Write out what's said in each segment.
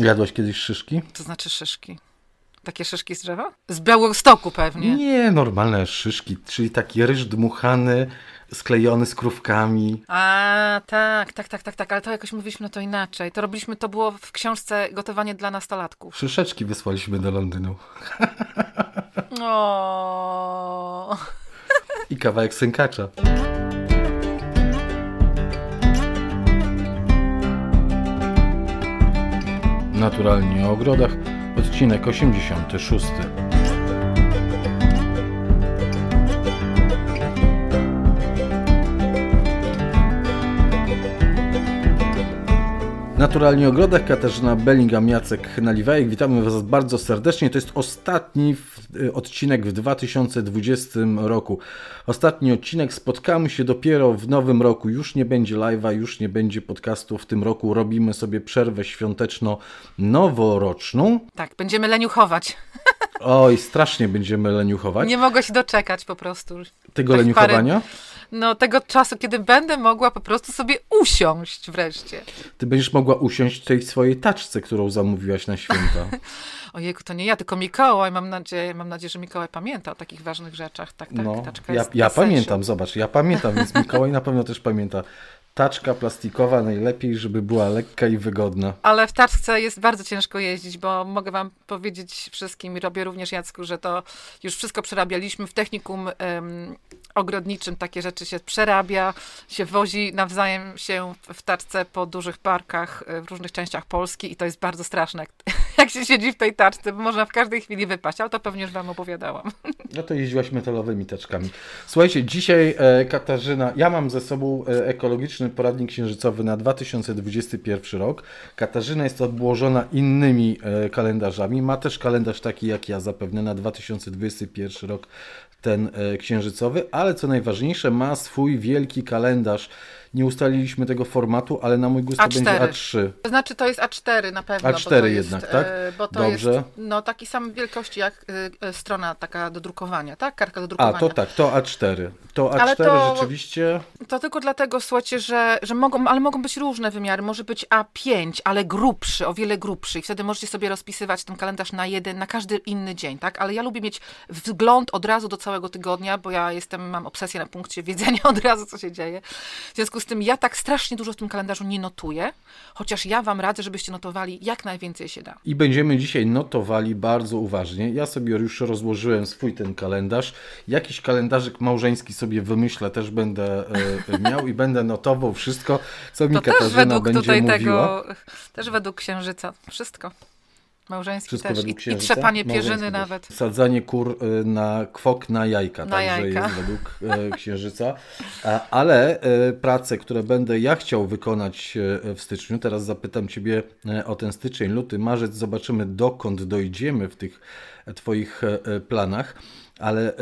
Jadłaś kiedyś szyszki? To znaczy szyszki. Takie szyszki z drzewa? Z Białostoku pewnie. Nie, normalne szyszki, czyli taki ryż dmuchany, sklejony z krówkami. A, tak, tak, tak, tak, tak, ale to jakoś mówiliśmy to inaczej. To robiliśmy, to było w książce Gotowanie dla nastolatków. Szyszeczki wysłaliśmy do Londynu. O. I kawałek synkacza. Naturalnie o ogrodach, odcinek 86. Naturalnie Ogrodach, Katarzyna Bellingham, Jacek Naliwajek. Witamy Was bardzo serdecznie. To jest ostatni w, y, odcinek w 2020 roku. Ostatni odcinek. Spotkamy się dopiero w nowym roku. Już nie będzie live'a, już nie będzie podcastu. W tym roku robimy sobie przerwę świąteczno-noworoczną. Tak, będziemy leniuchować. Oj, strasznie będziemy leniuchować. Nie mogę się doczekać po prostu. Tego tak leniuchowania? Parę no, tego czasu, kiedy będę mogła po prostu sobie usiąść wreszcie. Ty będziesz mogła usiąść w tej swojej taczce, którą zamówiłaś na święta. Ojejku, to nie ja, tylko Mikołaj. Mam nadzieję, mam nadzieję że Mikołaj pamięta o takich ważnych rzeczach. Tak, tak, no, taczka ja, jest ja pamiętam, zobacz, ja pamiętam, więc Mikołaj na pewno też pamięta. Taczka plastikowa najlepiej, żeby była lekka i wygodna. Ale w taczce jest bardzo ciężko jeździć, bo mogę wam powiedzieć wszystkim, robię również Jacku, że to już wszystko przerabialiśmy w technikum ym, ogrodniczym. Takie rzeczy się przerabia, się wozi nawzajem się w taczce po dużych parkach e, w różnych częściach Polski i to jest bardzo straszne, jak się siedzi w tej taczce, bo można w każdej chwili wypaść, ale to pewnie już wam opowiadałam. No to jeździłaś metalowymi taczkami. Słuchajcie, dzisiaj e, Katarzyna, ja mam ze sobą e, ekologiczny tegoroczny poradnik księżycowy na 2021 rok. Katarzyna jest obłożona innymi e, kalendarzami. Ma też kalendarz taki jak ja zapewne na 2021 rok ten e, księżycowy, ale co najważniejsze ma swój wielki kalendarz nie ustaliliśmy tego formatu, ale na mój gust to będzie A3. To znaczy to jest A4 na pewno. A4 jednak, jest, tak? E, bo to Dobrze. jest no, taki sam wielkości jak y, strona taka do drukowania, tak? Karka do drukowania. A, to tak, to A4. To A4 ale to, rzeczywiście... To tylko dlatego, słuchajcie, że, że mogą, ale mogą być różne wymiary. Może być A5, ale grubszy, o wiele grubszy. I wtedy możecie sobie rozpisywać ten kalendarz na jeden, na każdy inny dzień, tak? Ale ja lubię mieć wgląd od razu do całego tygodnia, bo ja jestem, mam obsesję na punkcie wiedzenia od razu, co się dzieje. W związku z z tym ja tak strasznie dużo w tym kalendarzu nie notuję, chociaż ja Wam radzę, żebyście notowali jak najwięcej się da. I będziemy dzisiaj notowali bardzo uważnie. Ja sobie już rozłożyłem swój ten kalendarz. Jakiś kalendarzyk małżeński sobie wymyślę, też będę e, miał i będę notował wszystko, co mi to Katarzyna też według tutaj mówiła. Tego, też według księżyca. Wszystko. Małżeński Wszystko też. według księżyca. I trzepanie pierzyny nawet. Sadzanie kur y, na kwok na jajka. Na także jajka. jest według y, księżyca. Ale y, prace, które będę ja chciał wykonać w styczniu, teraz zapytam Ciebie o ten styczeń, luty, marzec. Zobaczymy dokąd dojdziemy w tych Twoich planach. Ale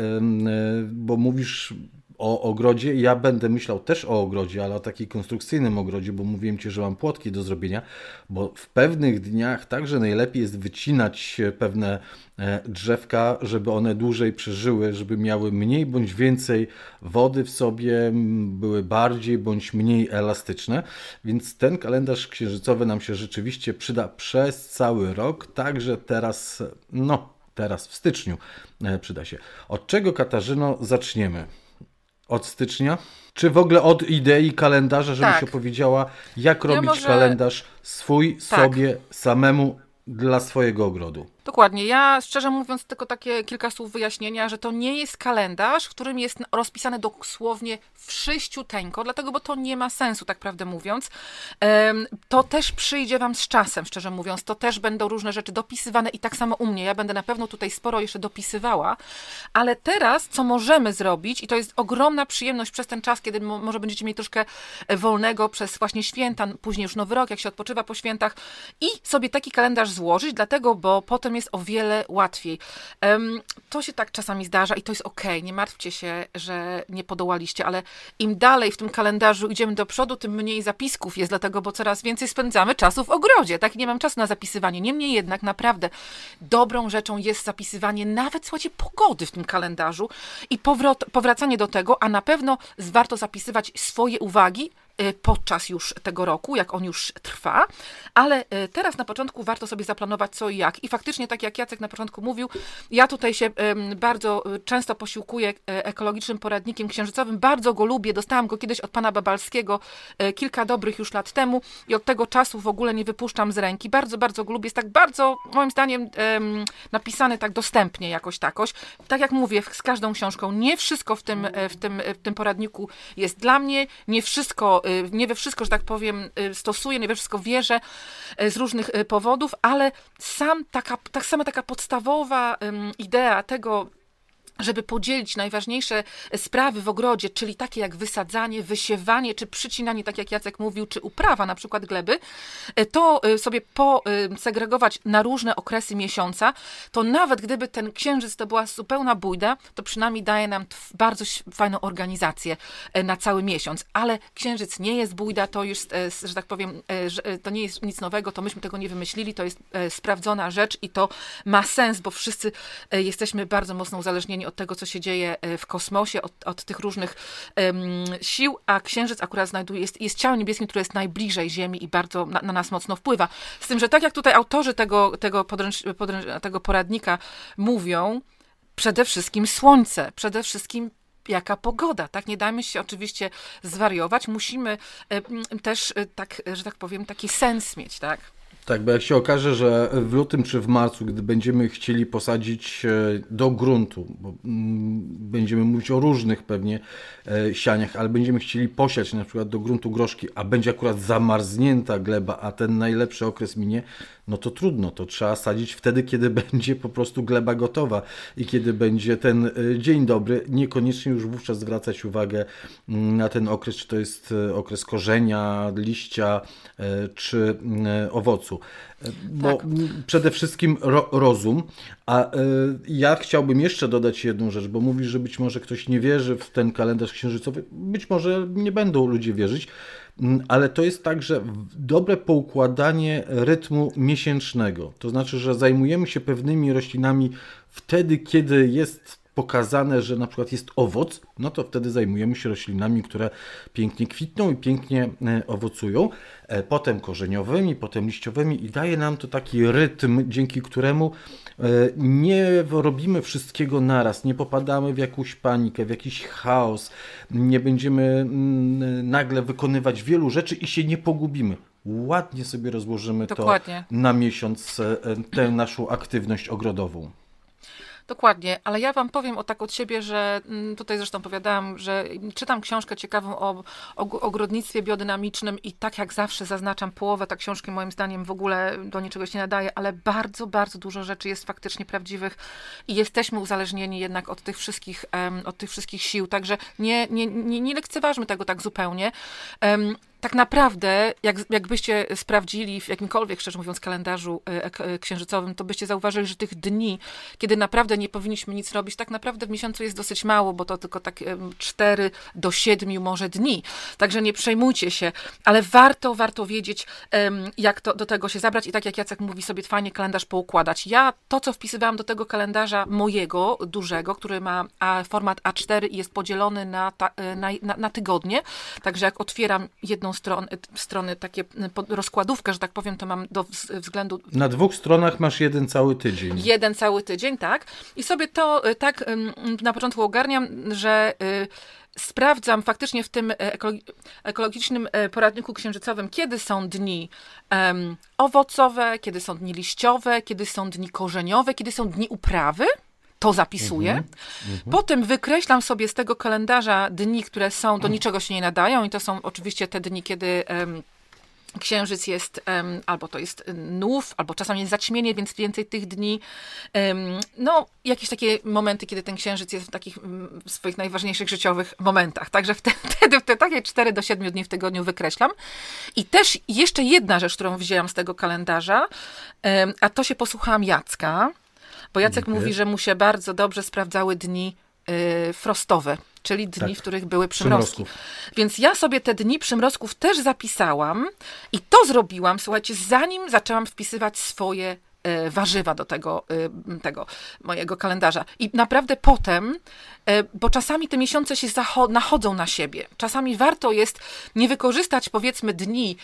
bo mówisz o ogrodzie. Ja będę myślał też o ogrodzie, ale o takim konstrukcyjnym ogrodzie, bo mówiłem Ci, że mam płotki do zrobienia, bo w pewnych dniach także najlepiej jest wycinać pewne e, drzewka, żeby one dłużej przeżyły, żeby miały mniej bądź więcej wody w sobie, były bardziej bądź mniej elastyczne. Więc ten kalendarz księżycowy nam się rzeczywiście przyda przez cały rok, także teraz, no, teraz w styczniu e, przyda się. Od czego Katarzyno zaczniemy? Od stycznia? Czy w ogóle od idei kalendarza, żebyś tak. opowiedziała, jak ja robić może... kalendarz swój, tak. sobie, samemu, dla swojego ogrodu? Dokładnie. Ja szczerze mówiąc, tylko takie kilka słów wyjaśnienia, że to nie jest kalendarz, w którym jest rozpisane dosłownie w dlatego, bo to nie ma sensu, tak prawdę mówiąc. To też przyjdzie Wam z czasem, szczerze mówiąc. To też będą różne rzeczy dopisywane i tak samo u mnie. Ja będę na pewno tutaj sporo jeszcze dopisywała, ale teraz, co możemy zrobić, i to jest ogromna przyjemność przez ten czas, kiedy może będziecie mieli troszkę e, wolnego przez właśnie święta, później już Nowy Rok, jak się odpoczywa po świętach, i sobie taki kalendarz złożyć, dlatego, bo potem jest o wiele łatwiej. To się tak czasami zdarza i to jest ok. Nie martwcie się, że nie podołaliście, ale im dalej w tym kalendarzu idziemy do przodu, tym mniej zapisków jest, dlatego, bo coraz więcej spędzamy czasu w ogrodzie, tak? nie mam czasu na zapisywanie. Niemniej jednak, naprawdę, dobrą rzeczą jest zapisywanie nawet, słuchajcie, pogody w tym kalendarzu i powrot, powracanie do tego, a na pewno warto zapisywać swoje uwagi, Y, podczas już tego roku, jak on już trwa, ale y, teraz na początku warto sobie zaplanować co i jak. I faktycznie, tak jak Jacek na początku mówił, ja tutaj się bardzo y, często posiłkuję ekologicznym poradnikiem księżycowym, bardzo go lubię, dostałam go kiedyś od pana Babalskiego kilka dobrych już lat temu i od tego czasu w ogóle nie wypuszczam z ręki. Bardzo, bardzo go lubię, jest tak bardzo, moim zdaniem, napisany tak dostępnie jakoś takoś. Tak jak mówię, z każdą książką, nie wszystko w tym, w tym, w tym poradniku jest dla mnie, nie wszystko Y, nie we wszystko, że tak powiem, y, stosuję, nie we wszystko wierzę y, z różnych powodów, ale sam taka, tak sama taka podstawowa idea tego, żeby podzielić najważniejsze sprawy w ogrodzie, czyli takie jak wysadzanie, wysiewanie czy przycinanie, tak jak Jacek mówił, czy uprawa na przykład gleby, e, to e, sobie posegregować e, na różne okresy miesiąca, to nawet gdyby ten księżyc to była zupełna bójda, to przynajmniej daje nam bardzo fajną organizację na cały miesiąc. Ale księżyc nie jest bójda, to już, że tak powiem, to nie jest nic nowego, to myśmy tego nie wymyślili, to jest sprawdzona rzecz i to ma sens, bo wszyscy jesteśmy bardzo mocno uzależnieni od tego, co się dzieje e, w kosmosie, od, od tych różnych um, sił, a Księżyc akurat znajduje, jest, jest ciałem niebieskim, które jest najbliżej Ziemi i bardzo na, na, nas mocno wpływa. Z tym, że tak jak tutaj autorzy tego, tego, podręcz, podręcz, tego poradnika mówią, przede wszystkim Słońce, przede wszystkim jaka pogoda, tak? Nie dajmy się oczywiście zwariować, musimy e, też e, tak, że tak powiem, taki sens mieć, tak? Tak, bo jak się okaże, że w lutym czy w marcu, gdy będziemy chcieli posadzić e, do gruntu, bo mm, będziemy mówić o różnych pewnie e, sianiach, ale będziemy chcieli posiać na przykład do gruntu groszki, a będzie akurat zamarznięta gleba, a ten najlepszy okres minie, no to trudno, to trzeba sadzić wtedy, kiedy będzie po prostu gleba gotowa i kiedy będzie ten e, dzień dobry, niekoniecznie już wówczas zwracać uwagę mm, na ten okres, czy to jest okres korzenia, liścia, czy mm, owocu. E, bo tak. przede wszystkim ro rozum. A e, ja chciałbym jeszcze dodać jedną rzecz, bo mówisz, że być może ktoś nie wierzy w ten kalendarz księżycowy. Być może nie będą ludzie wierzyć, mm, ale to jest także dobre poukładanie rytmu miesięcznego. To znaczy, że zajmujemy się pewnymi roślinami wtedy, kiedy jest pokazane, że na przykład jest owoc, no to wtedy zajmujemy się roślinami, które pięknie kwitną i pięknie e, owocują, e, potem korzeniowymi, potem liściowymi i daje nam to taki rytm, dzięki któremu e, nie robimy wszystkiego naraz, nie popadamy w jakąś panikę, w jakiś chaos, nie będziemy mm, nagle wykonywać wielu rzeczy i się nie pogubimy ładnie sobie rozłożymy Dokładnie. to na miesiąc, tę naszą aktywność ogrodową. Dokładnie, ale ja wam powiem o tak od siebie, że mm, tutaj zresztą powiadałam, że czytam książkę ciekawą o, ogrodnictwie biodynamicznym i tak jak zawsze zaznaczam połowę, tej książki moim zdaniem w ogóle do niczego się nie nadaje, ale bardzo, bardzo dużo rzeczy jest faktycznie prawdziwych i jesteśmy uzależnieni jednak od tych wszystkich, od tych wszystkich sił, także nie, nie, nie, nie lekceważmy tego tak zupełnie tak naprawdę, jak, jakbyście sprawdzili w jakimkolwiek, szczerze mówiąc, kalendarzu e, e, e, księżycowym, to byście zauważyli, że tych dni, kiedy naprawdę nie powinniśmy nic robić, tak naprawdę w miesiącu jest dosyć mało, bo to tylko tak 4 do 7 może dni. Także nie przejmujcie się, ale warto, warto wiedzieć, jak to, do tego się zabrać i tak jak Jacek mówi sobie, fajnie kalendarz poukładać. Ja to, co wpisywałam do tego kalendarza mojego, dużego, który ma format A4 i jest podzielony na, ta, na, na, na tygodnie, także jak otwieram jedną stron, strony takie y, rozkładówkę, że tak powiem, to mam do względu... Na dwóch stronach masz jeden cały tydzień. Jeden cały tydzień, tak. I sobie to y, tak na początku ogarniam, że y, sprawdzam faktycznie w tym e, ekologicznym e, poradniku księżycowym, kiedy są dni owocowe, kiedy są dni liściowe, kiedy są dni korzeniowe, kiedy są dni uprawy to zapisuję. Mm -hmm. Potem wykreślam sobie z tego kalendarza dni, które są, do niczego się nie nadają, i to są oczywiście te dni, kiedy. Um, Księżyc jest um, albo to jest nów, albo czasami jest zaćmienie, więc więcej tych dni. Um, no, jakieś takie momenty, kiedy ten księżyc jest w takich mm, swoich najważniejszych życiowych momentach. Także wtedy, te takie 4 do 7 dni w tygodniu wykreślam. I też jeszcze jedna rzecz, którą wzięłam z tego kalendarza, a to się posłuchałam Jacka. Bo Jacek Dziękuję. mówi, że mu się bardzo dobrze sprawdzały dni y, frostowe, czyli dni, tak. w których były przymrozki. Przymrozków. Więc ja sobie te dni przymrozków też zapisałam i to zrobiłam, słuchajcie, zanim zaczęłam wpisywać swoje E, warzywa do tego, e, tego mojego kalendarza. I naprawdę potem, e, bo czasami te miesiące się nachodzą na siebie. Czasami warto jest nie wykorzystać powiedzmy dni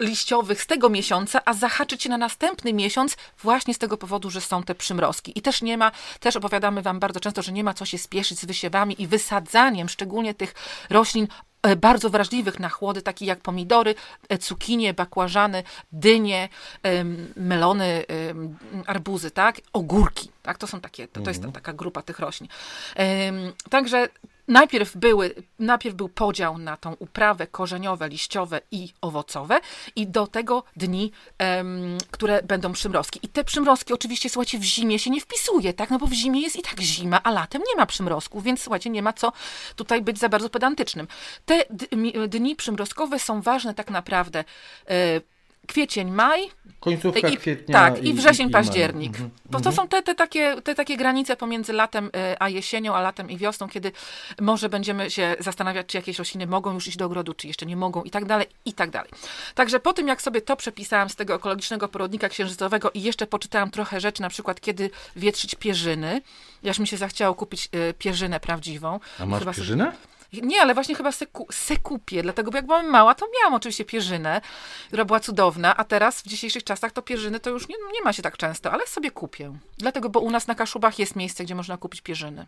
liściowych z tego miesiąca, a zahaczyć się na następny miesiąc właśnie z tego powodu, że są te przymrozki. I też nie ma, też opowiadamy Wam bardzo często, że nie ma co się spieszyć z wysiewami i wysadzaniem szczególnie tych roślin E, bardzo wrażliwych na chłody, takich jak pomidory, e, cukinie, bakłażany, dynie, melony, arbuzy, tak? Ogórki, tak? To są takie, to, to jest tam mhm. taka grupa tych roślin. Także Najpierw, były, najpierw był podział na tą uprawę korzeniowe, liściowe i owocowe i do tego dni, em, które będą przymrozki. I te przymrozki oczywiście, słuchajcie, w zimie się nie wpisuje, tak? No bo w zimie jest i tak zima, a latem nie ma przymrozków, więc słuchajcie, nie ma co tutaj być za bardzo pedantycznym. Te dni przymrozkowe są ważne tak naprawdę e, kwiecień, maj. Końcówka i, kwietnia. Tak, i, i wrzesień, i, październik. Mhm. Bo to mhm. są te, te, takie, te takie granice pomiędzy latem e, a jesienią, a latem i wiosną, kiedy może będziemy się zastanawiać, czy jakieś rośliny mogą już iść do ogrodu, czy jeszcze nie mogą i tak dalej, i tak dalej. Także po tym, jak sobie to przepisałam z tego ekologicznego porodnika księżycowego i jeszcze poczytałam trochę rzeczy, na przykład kiedy wietrzyć pierzyny, aż mi się zachciało kupić e, pierzynę prawdziwą. A masz Chyba pierzynę? Sobie... Nie, ale właśnie chyba se, kupię, dlatego bo jak byłam mała, to miałam oczywiście pierzynę, która była cudowna, a teraz w dzisiejszych czasach to pierzyny to już nie, nie ma się tak często, ale sobie kupię. Dlatego, bo u nas na Kaszubach jest miejsce, gdzie można kupić pierzyny.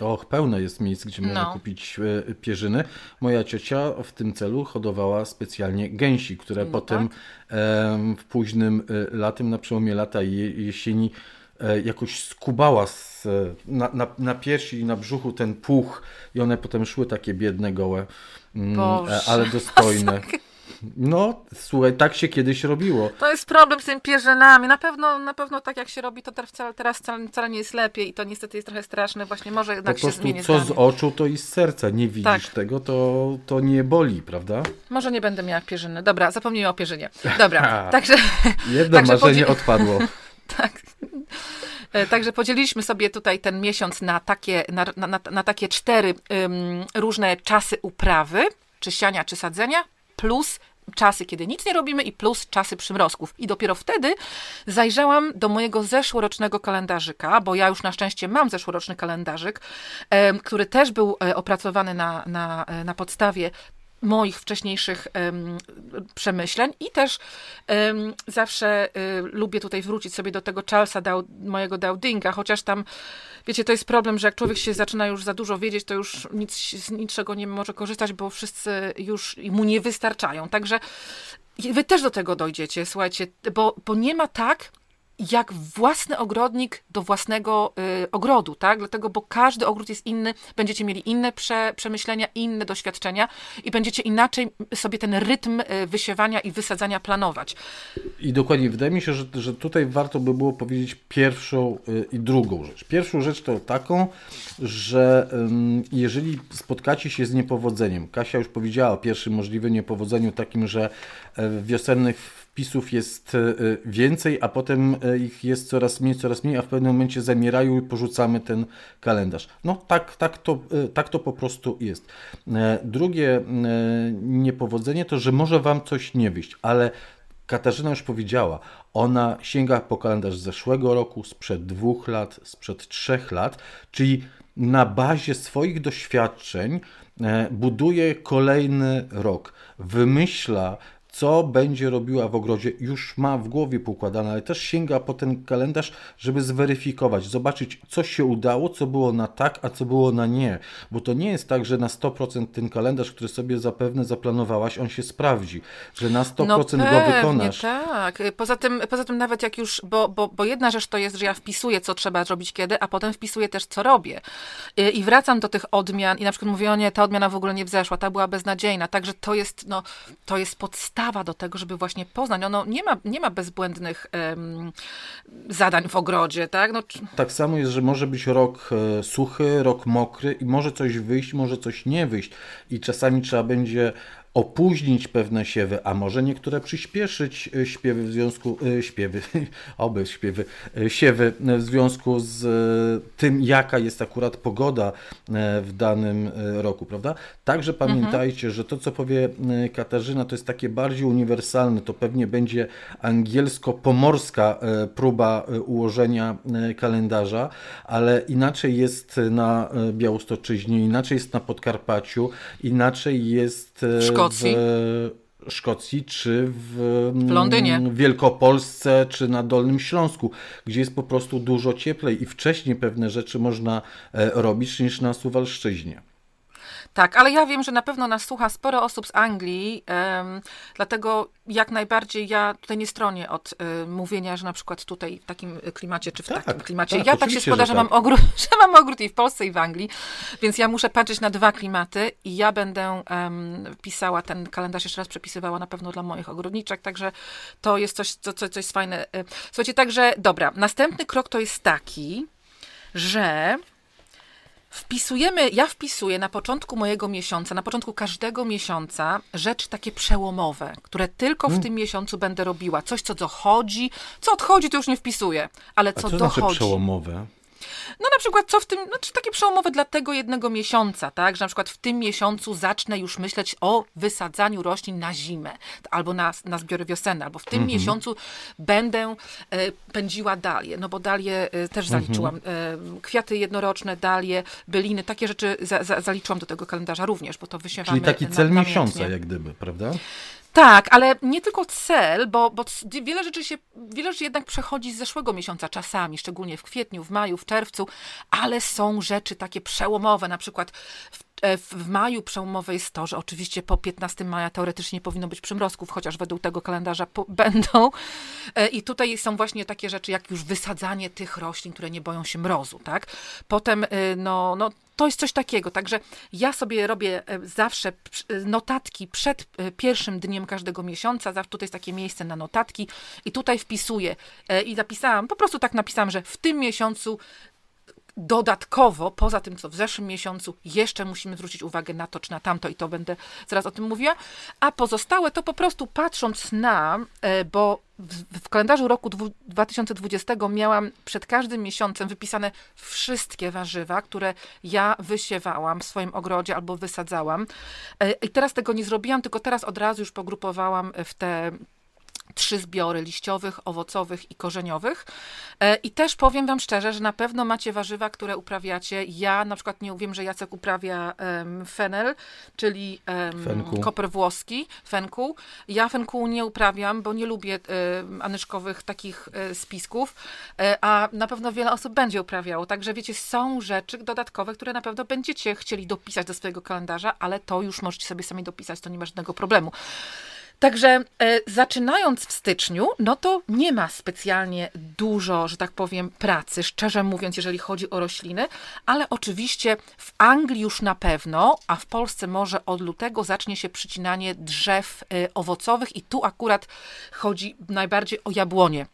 Och, pełne jest miejsc, gdzie no. można kupić e, pierzyny. Moja ciocia w tym celu hodowała specjalnie gęsi, które no potem tak? w późnym e, latem, na przełomie lata i jesieni E, jakoś skubała z, na, na, na, piersi i na brzuchu ten puch i one potem szły takie biedne, gołe, mm, e, Boże. ale dostojne. No, słuchaj, tak się kiedyś robiło. To jest problem z tymi pierzynami. Na pewno, na pewno tak jak się robi, to teraz wcale, wcale nie jest lepiej i to niestety jest trochę straszne. Właśnie może jednak po prostu, się co zdanie. z oczu, to i z serca. Nie widzisz tak. tego, to, to nie boli, prawda? Może nie będę miała pierzyny. Dobra, zapomnijmy o pierzynie. Dobra, także... Jedno także marzenie odpadło. tak, E, także podzieliliśmy sobie tutaj ten miesiąc na takie, na, na, na takie cztery um, różne czasy uprawy, czy siania, czy sadzenia, plus czasy, kiedy nic nie robimy i plus czasy przymrozków. I dopiero wtedy zajrzałam do mojego zeszłorocznego kalendarzyka, bo ja już na szczęście mam zeszłoroczny kalendarzyk, który też był e, opracowany na, na, e, na podstawie moich wcześniejszych um, przemyśleń i też um, zawsze um, lubię tutaj wrócić sobie do tego Charlesa, mojego Dowdinga, chociaż tam, wiecie, to jest problem, że jak człowiek się zaczyna już za dużo wiedzieć, to już nic, z niczego nie może korzystać, bo wszyscy już mu nie wystarczają. Także wy też do tego dojdziecie, słuchajcie, bo, bo nie ma tak, jak własny ogrodnik do własnego y, ogrodu, tak? Dlatego, bo każdy ogród jest inny, będziecie mieli inne prze, przemyślenia, inne doświadczenia i będziecie inaczej sobie ten rytm y, wysiewania i wysadzania planować. I dokładnie, wydaje mi się, że, że tutaj warto by było powiedzieć pierwszą y, i drugą rzecz. Pierwszą rzecz to taką, że jeżeli spotkacie się z niepowodzeniem, Kasia już powiedziała o pierwszym możliwym niepowodzeniu takim, że e, w wiosennych wpisów jest e, więcej, a potem e, ich jest coraz mniej, coraz mniej, a w pewnym momencie zamierają i porzucamy ten kalendarz. No tak, tak, to, e, tak to po prostu jest. Drugie niepowodzenie to, że może Wam coś nie wyjść, ale Katarzyna już powiedziała, ona sięga po kalendarz zeszłego roku, sprzed dwóch lat, sprzed trzech lat, czyli na bazie swoich doświadczeń buduje kolejny rok, wymyśla co będzie robiła w ogrodzie. Już ma w głowie poukładane, ale też sięga po ten kalendarz, żeby zweryfikować, zobaczyć, co się udało, co było na tak, a co było na nie. Bo to nie jest tak, że na 100% ten kalendarz, który sobie zapewne zaplanowałaś, on się sprawdzi, że na 100% no pewnie, go wykonasz. tak. Poza tym, poza tym nawet jak już, bo, bo, bo jedna rzecz to jest, że ja wpisuję, co trzeba zrobić kiedy, a potem wpisuję też, co robię. I wracam do tych odmian i na przykład mówię, o nie, ta odmiana w ogóle nie wzeszła, ta była beznadziejna. Także to jest, no, to jest podstawa postawa do tego, żeby właśnie poznać. Ono no, nie ma, nie ma bezbłędnych um, zadań w ogrodzie, tak? No, czy... Tak samo jest, że może być rok e, suchy, rok mokry i może coś wyjść, może coś nie wyjść. I czasami trzeba będzie opóźnić pewne siewy, a może niektóre przyspieszyć e, śpiewy w związku, e, śpiewy, oby śpiewy, e, siewy w związku z tym, jaka jest akurat pogoda w danym roku, prawda? Także mhm. pamiętajcie, mhm. że to, co powie Katarzyna, to jest takie bardziej uniwersalne, to pewnie będzie angielsko-pomorska próba ułożenia kalendarza, ale inaczej jest na Białostoczyźnie, inaczej jest na Podkarpaciu, inaczej jest... Szkocji. W Szkocji, czy w, w Londynie, mm, Wielkopolsce, czy na Dolnym Śląsku, gdzie jest po prostu dużo cieplej i wcześniej pewne rzeczy można e, robić niż na Suwalszczyźnie. Tak, ale ja wiem, że na pewno nas słucha sporo osób z Anglii, um, dlatego jak najbardziej ja tutaj nie stronię od y, mówienia, że na przykład tutaj w takim klimacie, czy w tak, takim klimacie. Tak, ja tak się składa, że, że tak. mam ogród, że mam ogród i w Polsce, i w Anglii, więc ja muszę patrzeć na dwa klimaty i ja będę um, pisała ten kalendarz, jeszcze raz przepisywała na pewno dla moich ogrodniczek, także to jest coś, co, co, coś fajne. Y, słuchajcie, także dobra, następny krok to jest taki, że Wpisujemy, ja wpisuję na początku mojego miesiąca, na początku każdego miesiąca rzeczy takie przełomowe, które tylko w mm. tym miesiącu będę robiła. Coś, co dochodzi, co odchodzi, to już nie wpisuję, ale co, co znaczy dochodzi. Znaczy przełomowe? No na przykład co w tym, no czy takie przełomowe dla tego jednego miesiąca, tak, że na przykład w tym miesiącu zacznę już myśleć o wysadzaniu roślin na zimę, albo na, na zbiory wiosenne, albo w tym mhm. miesiącu będę e, pędziła dalie, no bo dalie e, też mhm. zaliczyłam, e, kwiaty jednoroczne, dalie, byliny, takie rzeczy za, za, zaliczyłam do tego kalendarza również, bo to wysiewamy Czyli taki cel na, miesiąca jak gdyby, prawda? Tak, ale nie tylko cel, bo, bo wiele, rzeczy się, wiele rzeczy jednak przechodzi z zeszłego miesiąca czasami, szczególnie w kwietniu, w maju, w czerwcu, ale są rzeczy takie przełomowe, na przykład w e, w maju przełomowe jest to, że oczywiście po 15 maja teoretycznie powinno być przymrozków, chociaż według tego kalendarza będą. E, I tutaj są właśnie takie rzeczy, jak już wysadzanie tych roślin, które nie boją się mrozu, tak? Potem e, no, no, to jest coś takiego. Także ja sobie robię e, zawsze e, notatki przed e, pierwszym dniem każdego miesiąca. Tutaj jest takie miejsce na notatki i tutaj wpisuję i zapisałam, po prostu tak napisałam, że w tym miesiącu Dodatkowo, poza tym, co w zeszłym miesiącu, jeszcze musimy zwrócić uwagę na to czy na tamto, i to będę zaraz o tym mówiła. A pozostałe to po prostu patrząc na, e, bo w, w kalendarzu roku 2020 miałam przed każdym miesiącem wypisane wszystkie warzywa, które ja wysiewałam w swoim ogrodzie albo wysadzałam. E, I teraz tego nie zrobiłam, tylko teraz od razu już pogrupowałam w te trzy zbiory liściowych, owocowych i korzeniowych. E, I też powiem Wam szczerze, że na pewno macie warzywa, które uprawiacie. Ja na przykład nie wiem, że Jacek uprawia um, fenel, czyli um, fenku. koper włoski, fenku. Ja fenku nie uprawiam, bo nie lubię um, anyszkowych takich um, spisków, e, a na pewno wiele osób będzie uprawiało. Także wiecie, są rzeczy dodatkowe, które na pewno będziecie chcieli dopisać do swojego kalendarza, ale to już możecie sobie sami dopisać, to nie ma żadnego problemu. Także e, zaczynając w styczniu, no to nie ma specjalnie dużo, że tak powiem, pracy, szczerze mówiąc, jeżeli chodzi o rośliny, ale oczywiście w Anglii już na pewno, a w Polsce może od lutego zacznie się przycinanie drzew e, owocowych i tu akurat chodzi najbardziej o jabłonie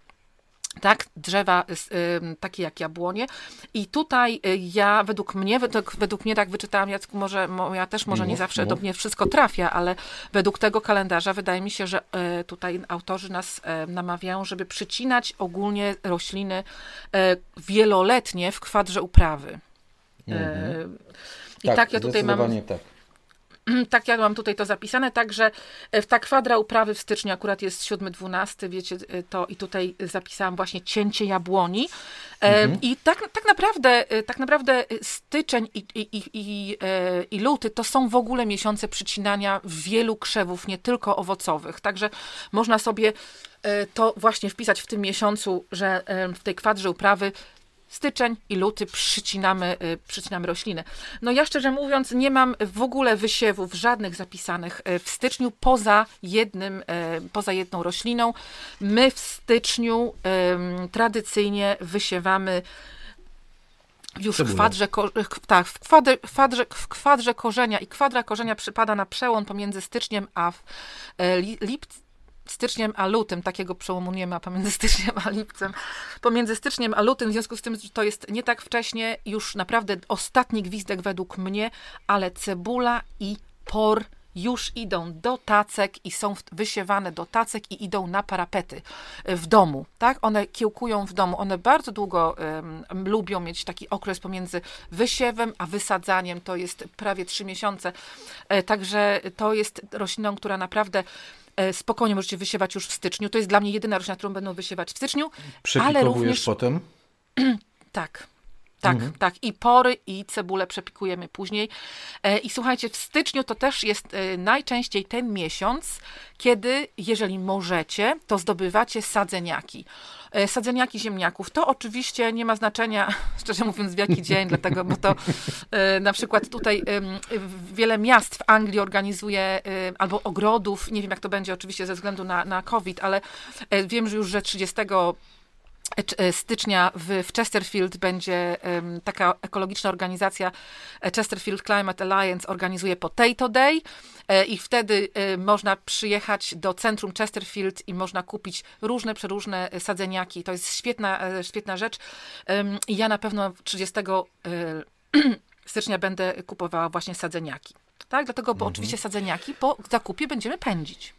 tak, drzewa y, takie jak jabłonie. I tutaj y, ja, według mnie, według, według mnie tak wyczytałam, Jacku, może ja też może nie no, zawsze no. do mnie wszystko trafia, ale według tego kalendarza wydaje mi się, że y, tutaj autorzy nas namawiają, żeby przycinać ogólnie rośliny wieloletnie w kwadrze uprawy. Mhm. I tak, tak ja tutaj mam... Tak. tak jak mam tutaj to zapisane, także e, w ta kwadra uprawy w styczniu akurat jest 7-12, wiecie e, to i tutaj zapisałam właśnie cięcie jabłoni. E, mhm. I tak, tak, naprawdę, tak naprawdę styczeń i, i, i, i, i luty to są w ogóle miesiące przycinania wielu krzewów, nie tylko owocowych. Także można sobie to właśnie wpisać w tym miesiącu, że w tej kwadrze uprawy styczeń i luty przycinamy, y, przycinamy rośliny. No ja szczerze mówiąc nie mam w ogóle wysiewów żadnych zapisanych y, w styczniu poza, jednym, y, poza jedną rośliną. My w styczniu tradycyjnie wysiewamy już w kwadrze, tak, w, kwadrze, kwadrze, w kwadrze korzenia i kwadra korzenia przypada na przełom pomiędzy styczniem a lipcem styczniem a lutym, takiego przełomu nie ma pomiędzy styczniem a lipcem, pomiędzy styczniem a lutym, w związku z tym, że to jest nie tak wcześnie, już naprawdę ostatni gwizdek według mnie, ale cebula i por już idą do tacek i są wysiewane do tacek i idą na parapety e, w domu, tak? One kiełkują w domu, one bardzo długo um, lubią mieć taki okres pomiędzy wysiewem a wysadzaniem, to jest prawie trzy miesiące, e, także to jest rośliną, która naprawdę E, spokojnie możecie wysiewać już w styczniu. To jest dla mnie jedyna roślina, którą będą wysiewać w styczniu. Ale również potem? tak. Tak, mhm. tak. I pory, i cebulę przepikujemy później. E, I słuchajcie, w styczniu to też jest e, najczęściej ten miesiąc, kiedy, jeżeli możecie, to zdobywacie sadzeniaki. E, sadzeniaki ziemniaków. To oczywiście nie ma znaczenia, szczerze mówiąc, w jaki dzień, dlatego, bo to e, na przykład tutaj wiele miast w Anglii organizuje, albo ogrodów, nie wiem jak to będzie oczywiście ze względu na, na COVID, ale e, wiem że już, że 30 E, e, stycznia w, w, Chesterfield będzie um, taka ekologiczna organizacja e, Chesterfield Climate Alliance organizuje Potato Day i wtedy można przyjechać do centrum Chesterfield i można kupić różne, przeróżne sadzeniaki. To jest świetna, świetna rzecz i ja na pewno 30 stycznia będę kupowała właśnie sadzeniaki. Tak, dlatego, bo mhm. oczywiście sadzeniaki po zakupie będziemy pędzić.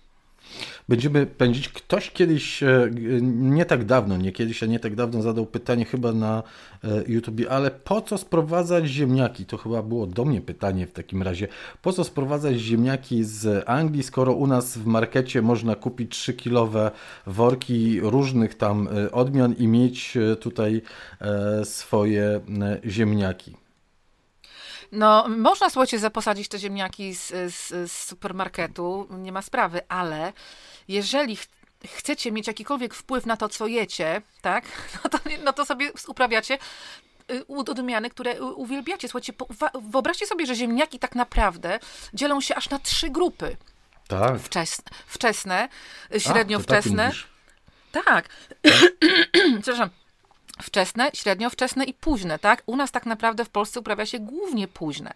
Będziemy pędzić. Ktoś kiedyś, e, nie tak dawno, nie kiedyś, a nie tak dawno zadał pytanie chyba na e, YouTube, ale po co sprowadzać ziemniaki? To chyba było do mnie pytanie w takim razie. Po co sprowadzać ziemniaki z Anglii, skoro u nas w markecie można kupić 3-kilowe worki różnych tam e, odmian i mieć tutaj swoje ziemniaki? No, można słuchajcie zaposadzić te ziemniaki z, z, z supermarketu, nie ma sprawy, ale jeżeli ch chcecie mieć jakikolwiek wpływ na to, co jecie, tak, no to, no to sobie uprawiacie y, odmiany, które uwielbiacie. Słuchajcie, wyobraźcie sobie, że ziemniaki tak naprawdę dzielą się aż na trzy grupy. Tak. Wczesne, wczesne średnio A, wczesne. Tak. tak. Przepraszam wczesne, średnio wczesne i późne, tak? U nas tak naprawdę w Polsce uprawia się głównie późne.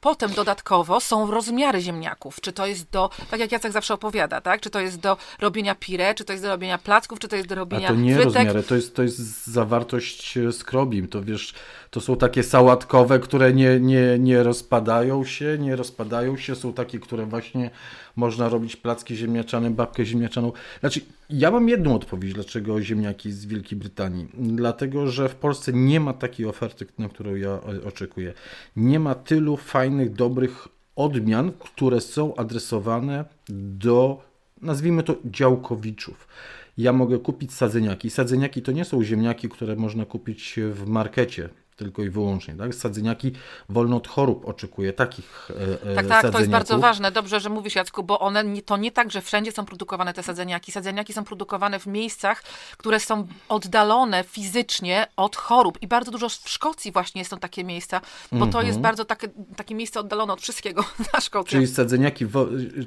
Potem dodatkowo są rozmiary ziemniaków. Czy to jest do, tak jak Jacek zawsze opowiada, tak? Czy to jest do robienia pire, czy to jest do robienia placków, czy to jest do robienia A to nie frytek. rozmiary, to jest, to jest zawartość e, skrobim. To wiesz, to są takie sałatkowe, które nie, nie, nie rozpadają się, nie rozpadają się. Są takie, które właśnie można robić placki ziemniaczane, babkę ziemniaczaną. Znaczy, ja mam jedną odpowiedź, dlaczego ziemniaki z Wielkiej Brytanii. Dlatego, że w Polsce nie ma takiej oferty, na którą ja oczekuję. Nie ma tylu fajnych, dobrych odmian, które są adresowane do, nazwijmy to, działkowiczów ja mogę kupić sadzeniaki. Sadzeniaki to nie są ziemniaki, które można kupić w markecie tylko i wyłącznie. Tak? Sadzeniaki wolno od chorób oczekuje takich e, e Tak, tak, to jest bardzo ważne. Dobrze, że mówisz Jacku, bo one to nie tak, że wszędzie są produkowane te sadzeniaki. Sadzeniaki są produkowane w miejscach, które są oddalone fizycznie od chorób i bardzo dużo w Szkocji właśnie są takie miejsca, bo to mm-hmm. jest mhm. bardzo takie, takie miejsce oddalone od wszystkiego na Szkocji. Czyli sadzeniaki,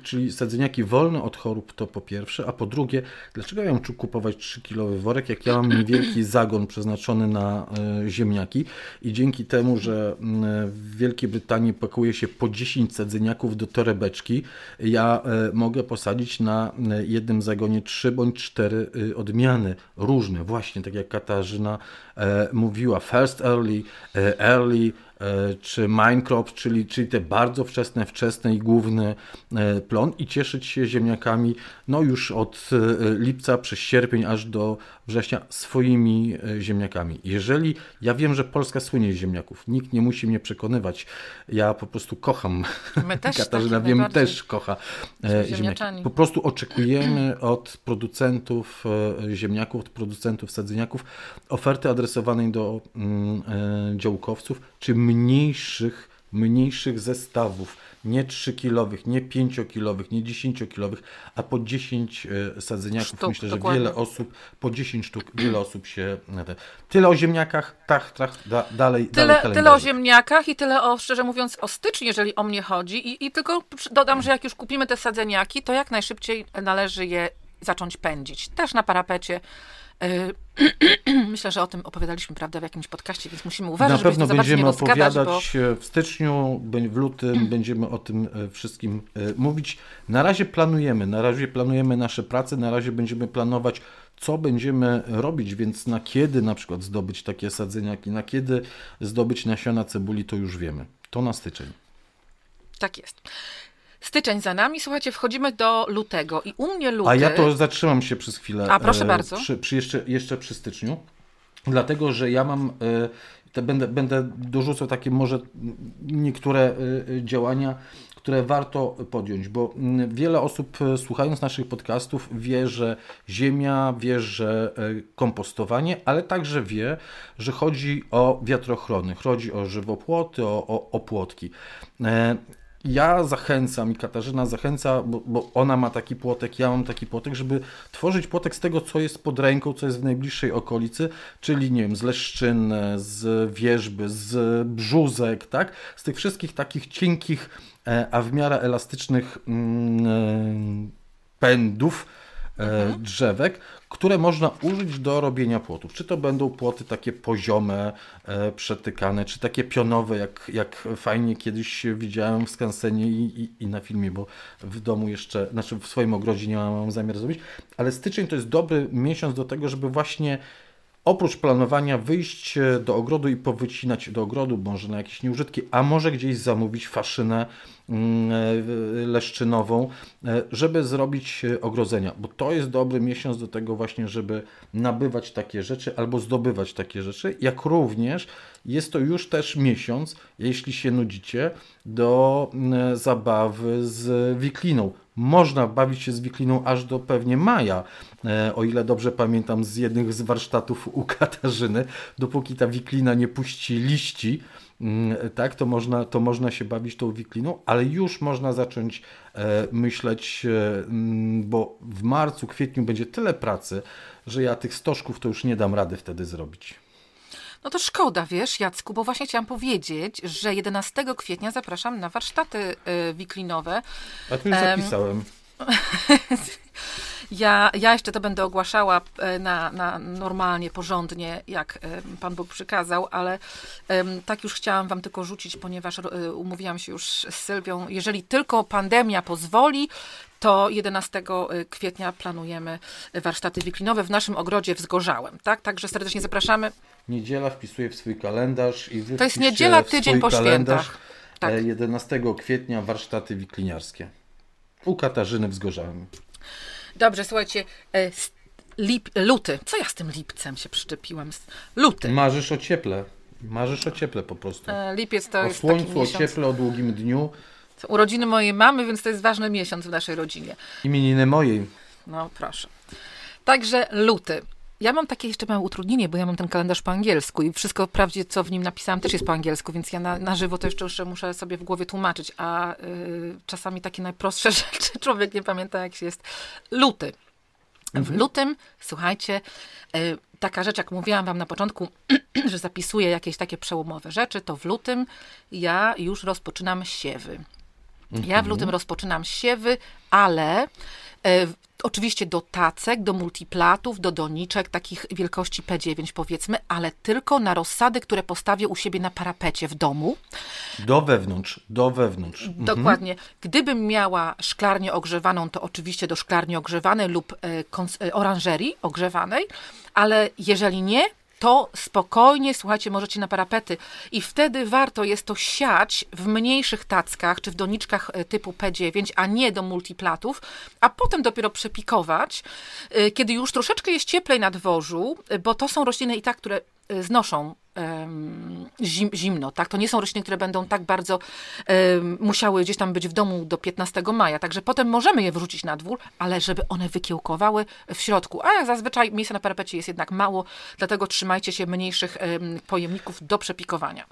czyli sadzeniaki wolne od chorób to po pierwsze, a po drugie, dlaczego ja mam kupować 3-kilowy worek, jak ja mam niewielki zagon przeznaczony na y, ziemniaki? i dzięki temu, że mm, w Wielkiej Brytanii pakuje się po 10 cedzyniaków do torebeczki, ja e, mogę posadzić na e, jednym zagonie 3 bądź 4 y, odmiany różne, właśnie tak jak Katarzyna e, mówiła, first early, early, E, czy Minecraft, czyli, czyli te bardzo wczesne, wczesne i główny e, plon i cieszyć się ziemniakami no już od e, lipca przez sierpień aż do września swoimi ziemniakami. Jeżeli ja wiem, że Polska słynie z ziemniaków, nikt nie musi mnie przekonywać. Ja po prostu kocham. My też Katarzyna tak, wiem, też kocha ziemniaki. Po prostu oczekujemy od producentów ziemniaków, od producentów sadzeniaków oferty adresowanej do mm, działkowców, czy my mniejszych, mniejszych zestawów, nie 3-kilowych, nie 5-kilowych, nie 10-kilowych, a po 10 e, sadzeniaków. Sztuk, Myślę, że dokładnie. wiele osób, po 10 sztuk, wiele osób się... E, tyle o ziemniakach, tak, tak, da, dalej Tyle, dalej tyle o ziemniakach i tyle o, szczerze mówiąc, o styczniu, jeżeli o mnie chodzi. I, I tylko dodam, że jak już kupimy te sadzeniaki, to jak najszybciej należy je zacząć pędzić. Też na parapecie Y, myślę, że o tym opowiadaliśmy, prawda, w jakimś podcaście, więc musimy uważać, Na pewno będziemy opowiadać bo... E, w styczniu, w lutym mm. będziemy o tym e, wszystkim e, mówić. Na razie planujemy, na razie planujemy nasze prace, na razie będziemy planować, co będziemy robić, więc na kiedy na przykład zdobyć takie sadzeniaki, na kiedy zdobyć nasiona cebuli, to już wiemy. To na styczeń. Tak jest. Styczeń za nami, słuchajcie, wchodzimy do lutego i u mnie luty... A ja to zatrzymam się przez chwilę. A proszę e, bardzo. Przy, przy jeszcze, jeszcze przy styczniu, dlatego że ja mam... E, będę, będę dorzucał takie może niektóre e, działania, które warto podjąć, bo wiele osób słuchając naszych podcastów wie, że ziemia, wie, że kompostowanie, ale także wie, że chodzi o wiatrochrony, chodzi o żywopłoty, o, o opłotki ja zachęcam i Katarzyna zachęca, bo, bo, ona ma taki płotek, ja mam taki płotek, żeby tworzyć płotek z tego, co jest pod ręką, co jest w najbliższej okolicy, czyli nie wiem, z leszczyny, z wierzby, z brzuzek, tak? Z tych wszystkich takich cienkich, e, a w miarę elastycznych mm, e, pędów E, mhm. drzewek, które można użyć do robienia płotów. Czy to będą płoty takie poziome, e, przetykane, czy takie pionowe, jak, jak fajnie kiedyś widziałem w Skansenie i, i, i na filmie, bo w domu jeszcze, znaczy w swoim ogrodzie nie mam zamiar zrobić. Ale styczeń to jest dobry miesiąc do tego, żeby właśnie oprócz planowania wyjść e, do ogrodu i powycinać do ogrodu, może na jakieś nieużytki, a może gdzieś zamówić faszynę Mm, e, leszczynową, e, żeby zrobić e, ogrodzenia, bo to jest dobry miesiąc do tego właśnie, żeby nabywać takie rzeczy albo zdobywać takie rzeczy, jak również jest to już też miesiąc, jeśli się nudzicie, do mm, zabawy z wikliną. Można bawić się z wikliną aż do pewnie maja, o ile dobrze pamiętam z jednych z warsztatów u Katarzyny, dopóki ta wiklina nie puści liści, Mm, tak, to można, to można się bawić tą wikliną, ale już można zacząć e, myśleć, e, mm, bo w marcu, kwietniu będzie tyle pracy, że ja tych stożków to już nie dam rady wtedy zrobić. No to szkoda, wiesz, Jacku, bo właśnie chciałam powiedzieć, że 11 kwietnia zapraszam na warsztaty e, wiklinowe. A tu już zapisałem. Ja, ja jeszcze to będę ogłaszała e, na, na normalnie, porządnie, jak e, Pan Bóg przykazał, ale tak już chciałam Wam tylko rzucić, ponieważ e, umówiłam się już z Sylwią. Jeżeli tylko pandemia pozwoli, to 11 kwietnia planujemy warsztaty wiklinowe w naszym ogrodzie w Zgorzałem. Tak? Także serdecznie zapraszamy. Niedziela wpisuję w swój kalendarz i To jest niedziela, tydzień po świętach. Tak. 11 kwietnia warsztaty wikliniarskie u Katarzyny w Zgorzałem. Dobrze, słuchajcie. E, lip, luty. Co ja z tym lipcem się przyczepiłam? Luty. Marzysz o cieple. Marzysz o cieple po prostu. E, lipiec to o jest słońcu, taki o cieple, o długim dniu. urodziny mojej mamy, więc to jest ważny miesiąc w naszej rodzinie. Imieniny mojej. No proszę. Także luty. Ja mam takie jeszcze małe utrudnienie, bo ja mam ten kalendarz po angielsku i wszystko prawdzie, co w nim napisałam, też jest po angielsku, więc ja na, na żywo to jeszcze, jeszcze muszę sobie w głowie tłumaczyć, a y, czasami takie najprostsze rzeczy człowiek nie pamięta, jak się jest. Luty. W mhm. lutym, słuchajcie, y, taka rzecz, jak mówiłam wam na początku, że zapisuję jakieś takie przełomowe rzeczy, to w lutym ja już rozpoczynam siewy. Ja w mhm. lutym rozpoczynam siewy, ale E, oczywiście do tacek, do multiplatów, do doniczek, takich wielkości P9 powiedzmy, ale tylko na rozsady, które postawię u siebie na parapecie w domu. Do wewnątrz, do wewnątrz. Mhm. Dokładnie. Gdybym miała szklarnię ogrzewaną, to oczywiście do szklarni ogrzewanej lub e, e, oranżerii ogrzewanej, ale jeżeli nie, to spokojnie, słuchajcie, możecie na parapety. I wtedy warto jest to siać w mniejszych tackach, czy w doniczkach e, typu P9, a nie do multiplatów, a potem dopiero przepikować, e, kiedy już troszeczkę jest cieplej na dworzu, e, bo to są rośliny i tak, które znoszą zim, zimno, tak? To nie są rośliny, które będą tak bardzo um, musiały gdzieś tam być w domu do 15 maja, także potem możemy je wrzucić na dwór, ale żeby one wykiełkowały w środku. A jak zazwyczaj miejsca na parapecie jest jednak mało, dlatego trzymajcie się mniejszych um, pojemników do przepikowania.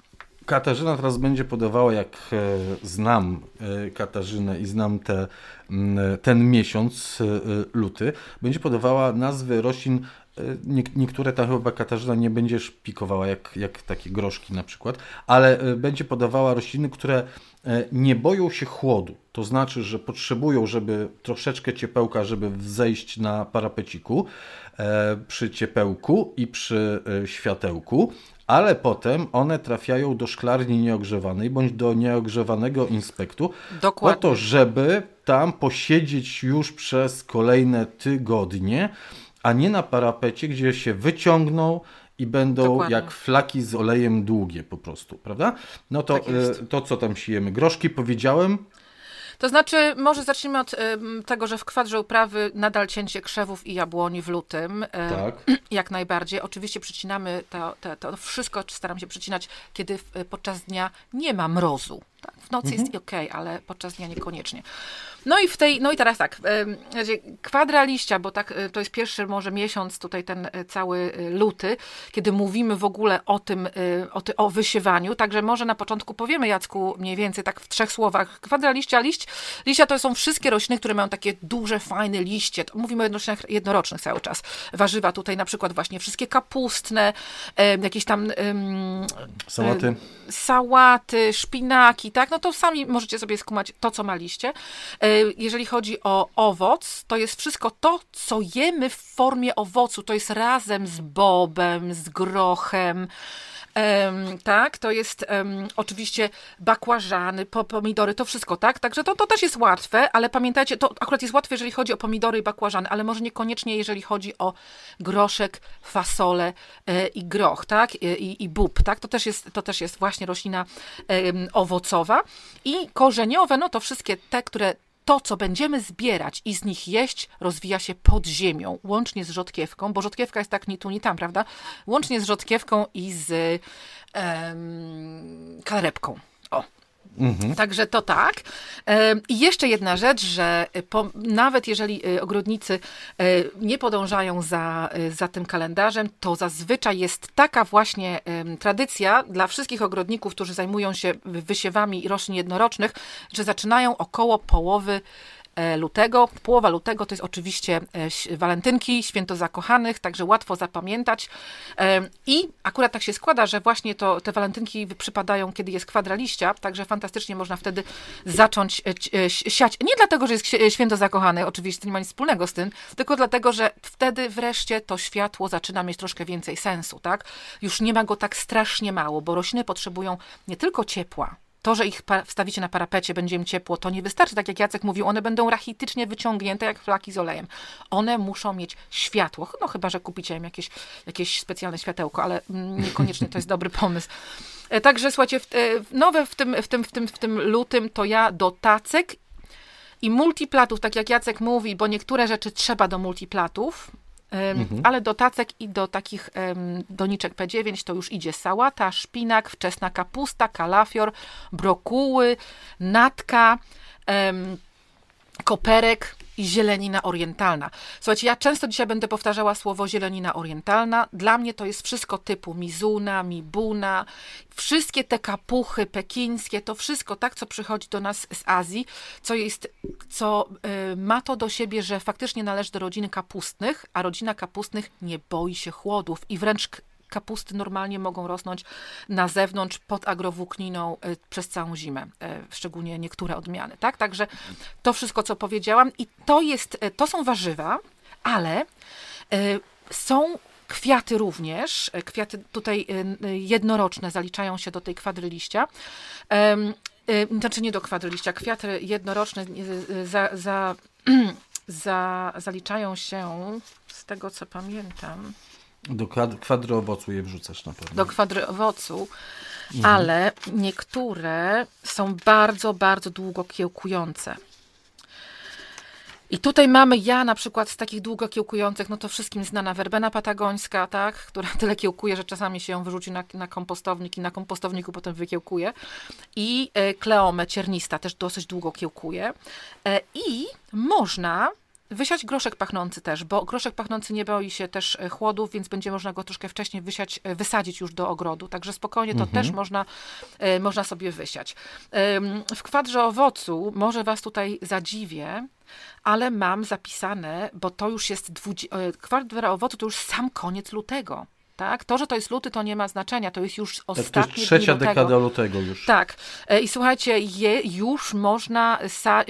Katarzyna teraz będzie podawała, jak e, znam e, Katarzynę i znam te, ten miesiąc e, luty, będzie podawała nazwy roślin Y, niektóre ta chyba katarzyna nie będziesz pikowała, jak, jak takie groszki na przykład, ale y, będzie podawała rośliny, które y, nie boją się chłodu. To znaczy, że potrzebują, żeby troszeczkę ciepełka, żeby wzejść na parapeciku e, przy ciepełku i przy światełku, ale potem one trafiają do szklarni nieogrzewanej bądź do nieogrzewanego inspektu, Dokładnie. po to, żeby tam posiedzieć już przez kolejne tygodnie a nie na parapecie, gdzie się wyciągną i będą Dokładnie. jak flaki z olejem długie po prostu, prawda? No to, tak y, to co tam siejemy? Groszki powiedziałem, to znaczy, może zacznijmy od y, tego, że w kwadrze uprawy nadal cięcie krzewów i jabłoni w lutym. Y, tak. Jak najbardziej. Oczywiście przycinamy to, to, to wszystko, staram się przycinać, kiedy podczas dnia nie ma mrozu. Tak? W nocy mhm. jest ok, ale podczas dnia niekoniecznie. No i w tej, no i teraz tak, kwadra liścia, bo tak e, to jest pierwszy może miesiąc tutaj ten e, cały e, luty, kiedy mówimy w ogóle o tym, o, ty, o wysiewaniu, także może na początku powiemy Jacku mniej więcej tak w trzech słowach. Kwadra liścia, liść, liścia to są wszystkie rośliny, które mają takie duże, fajne liście, mówimy o jednorocznych, jednorocznych cały czas. Warzywa tutaj na przykład właśnie wszystkie kapustne, jakieś tam sałaty. sałaty, szpinaki, tak, no to sami możecie sobie skumać to, co ma liście. Jeżeli chodzi o owoc, to jest wszystko to, co jemy w formie owocu. To jest razem z bobem, z grochem. Um, tak, to jest um, oczywiście bakłażany, po, pomidory, to wszystko, tak? Także to, to też jest łatwe, ale pamiętajcie, to akurat jest łatwe, jeżeli chodzi o pomidory i bakłażany, ale może niekoniecznie, jeżeli chodzi o groszek, fasolę e, i groch, tak? I, e, i, I, bób, tak? To też jest, to też jest właśnie roślina e, owocowa. I korzeniowe, no to wszystkie te, które to, co będziemy zbierać i z nich jeść, rozwija się pod ziemią, łącznie z rzodkiewką, bo rzodkiewka jest tak ni tu, ni tam, prawda? Łącznie z rzodkiewką i z karepką. Mhm. Także to tak. E, I jeszcze jedna rzecz, że e, po, nawet jeżeli e, ogrodnicy nie podążają za, za tym kalendarzem, to zazwyczaj jest taka właśnie tradycja dla wszystkich ogrodników, którzy zajmują się wysiewami roślin jednorocznych, że zaczynają około połowy E, lutego. Połowa lutego to jest oczywiście e, walentynki, święto zakochanych, także łatwo zapamiętać. E, I akurat tak się składa, że właśnie to, te walentynki przypadają, kiedy jest kwadra liścia, także fantastycznie można wtedy zacząć siać. Nie dlatego, że jest święto zakochanych, oczywiście nie ma nic wspólnego z tym, tylko dlatego, że wtedy wreszcie to światło zaczyna mieć troszkę więcej sensu, tak? Już nie ma go tak strasznie mało, bo rośliny potrzebują nie tylko ciepła, to, że ich wstawicie na parapecie, będzie im ciepło, to nie wystarczy. Tak jak Jacek mówił, one będą rachitycznie wyciągnięte jak flaki z olejem. One muszą mieć światło, no chyba, że kupicie im jakieś, jakieś specjalne światełko, ale mm, niekoniecznie to jest dobry pomysł. E, także słuchajcie, e, w, nowe w tym, w, tym, w, tym, w tym lutym to ja do tacek i multiplatów, tak jak Jacek mówi, bo niektóre rzeczy trzeba do multiplatów, Mhm. Ale do tacek i do takich doniczek P9 to już idzie sałata, szpinak, wczesna kapusta, kalafior, brokuły, natka, koperek, i zielenina orientalna. Słuchajcie, ja często dzisiaj będę powtarzała słowo zielenina orientalna. Dla mnie to jest wszystko typu mizuna, mibuna, wszystkie te kapuchy pekińskie, to wszystko tak, co przychodzi do nas z Azji, co jest, co y, ma to do siebie, że faktycznie należy do rodziny kapustnych, a rodzina kapustnych nie boi się chłodów i wręcz kapusty normalnie mogą rosnąć na zewnątrz pod agrowłókniną e, przez całą zimę, e, szczególnie niektóre odmiany, tak? Także to wszystko, co powiedziałam i to jest, e, to są warzywa, ale są kwiaty również, kwiaty tutaj jednoroczne zaliczają się do tej kwadry liścia, znaczy nie do kwadry liścia, kwiaty jednoroczne za, za, za zaliczają się, z tego co pamiętam, do kwadry owocu je wrzucasz na pewno. Do kwadry owocu, mhm. ale niektóre są bardzo, bardzo długo kiełkujące. I tutaj mamy ja na przykład z takich długo kiełkujących, no to wszystkim znana werbena patagońska, tak, która tyle kiełkuje, że czasami się ją wyrzuci na, na kompostownik i na kompostowniku potem wykiełkuje. I e, kleomę ciernista też dosyć długo kiełkuje. E, I można Wysiać groszek pachnący też, bo groszek pachnący nie boi się też e, chłodów, więc będzie można go troszkę wcześniej wysiać, e, wysadzić już do ogrodu. Także spokojnie to mhm. też można, e, można sobie wysiać. W kwadrze owocu, może Was tutaj zadziwię, ale mam zapisane, bo to już jest, kwadra owocu to już sam koniec lutego tak? To, że to jest luty, to nie ma znaczenia, to jest już ostatnia tak, to jest trzecia lutego. dekada lutego już. Tak. E, I słuchajcie, je, już można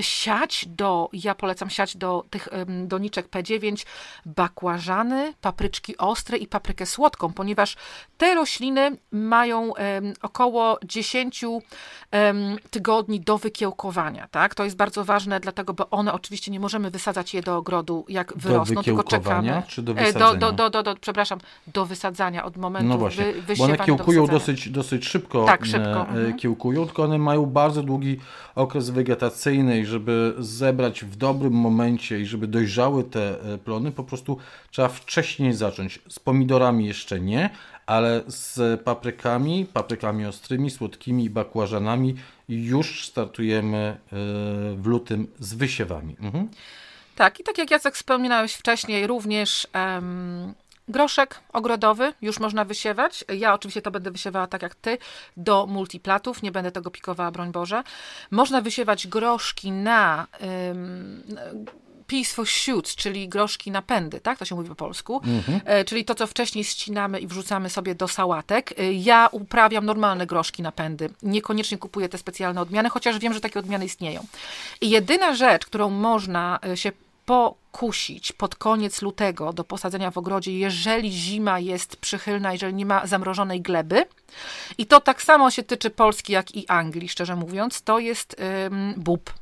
siać do, ja polecam siać do tych doniczek P9 bakłażany, papryczki ostre i paprykę słodką, ponieważ te rośliny mają um, około 10 um, tygodni do wykiełkowania, tak? To jest bardzo ważne, dlatego, bo one oczywiście nie możemy wysadzać je do ogrodu, jak do wyrosną, tylko czekamy. czy do wysadzenia? do, do, do, do, do przepraszam, do wysadzenia od momentu no właśnie, wy, bo one kiełkują dosyć, dosyć szybko, tak, e, szybko. E, mhm. kiełkują, tylko one mają bardzo długi okres wegetacyjny i żeby zebrać w dobrym momencie i żeby dojrzały te e, plony, po prostu trzeba wcześniej zacząć. Z pomidorami jeszcze nie, ale z paprykami, paprykami ostrymi, słodkimi i bakłażanami już startujemy w lutym z wysiewami. Mhm. Tak, i tak jak Jacek wspominałeś wcześniej, również Groszek ogrodowy, już można wysiewać. Ja oczywiście to będę wysiewała tak jak ty, do multiplatów, nie będę tego pikowała, broń Boże. Można wysiewać groszki na. Ym, for shoots, czyli groszki napędy, tak to się mówi po polsku, mhm. e, czyli to, co wcześniej ścinamy i wrzucamy sobie do sałatek. E, ja uprawiam normalne groszki napędy, niekoniecznie kupuję te specjalne odmiany, chociaż wiem, że takie odmiany istnieją. I jedyna rzecz, którą można e, się pokusić pod koniec lutego do posadzenia w ogrodzie, jeżeli zima jest przychylna, jeżeli nie ma zamrożonej gleby. I to tak samo się tyczy Polski, jak i Anglii, szczerze mówiąc, to jest ym, bób.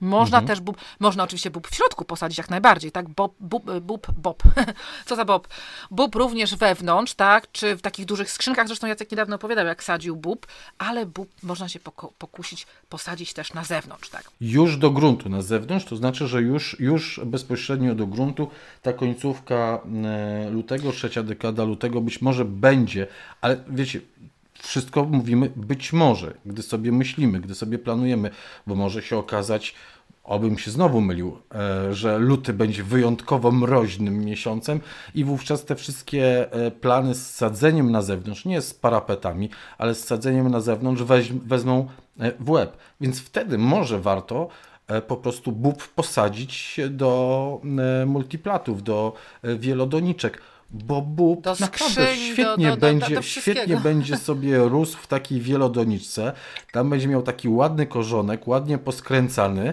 Można mhm. też bób, można oczywiście bób w środku posadzić jak najbardziej, tak? Bob, bób, e, bób, bob. Co za bob? Bób również wewnątrz, tak? Czy w takich dużych skrzynkach, zresztą Jacek niedawno opowiadał, jak sadził bób, ale bób można się pokusić posadzić też na zewnątrz, tak? Już do gruntu na zewnątrz, to znaczy, że już, już bezpośrednio do gruntu ta końcówka e, lutego, trzecia dekada lutego być może będzie, ale wiecie, wszystko mówimy być może, gdy sobie myślimy, gdy sobie planujemy, bo może się okazać, obym się znowu mylił, e, że luty będzie wyjątkowo mroźnym miesiącem i wówczas te wszystkie e, plany z sadzeniem na zewnątrz, nie z parapetami, ale z sadzeniem na zewnątrz weź, wezmą e, w łeb. Więc wtedy może warto po prostu bób posadzić do multiplatów, do wielodoniczek bo Bób na naprawdę świetnie, do, do, będzie, świetnie będzie sobie rósł w takiej wielodoniczce. Tam będzie miał taki ładny korzonek, ładnie poskręcany.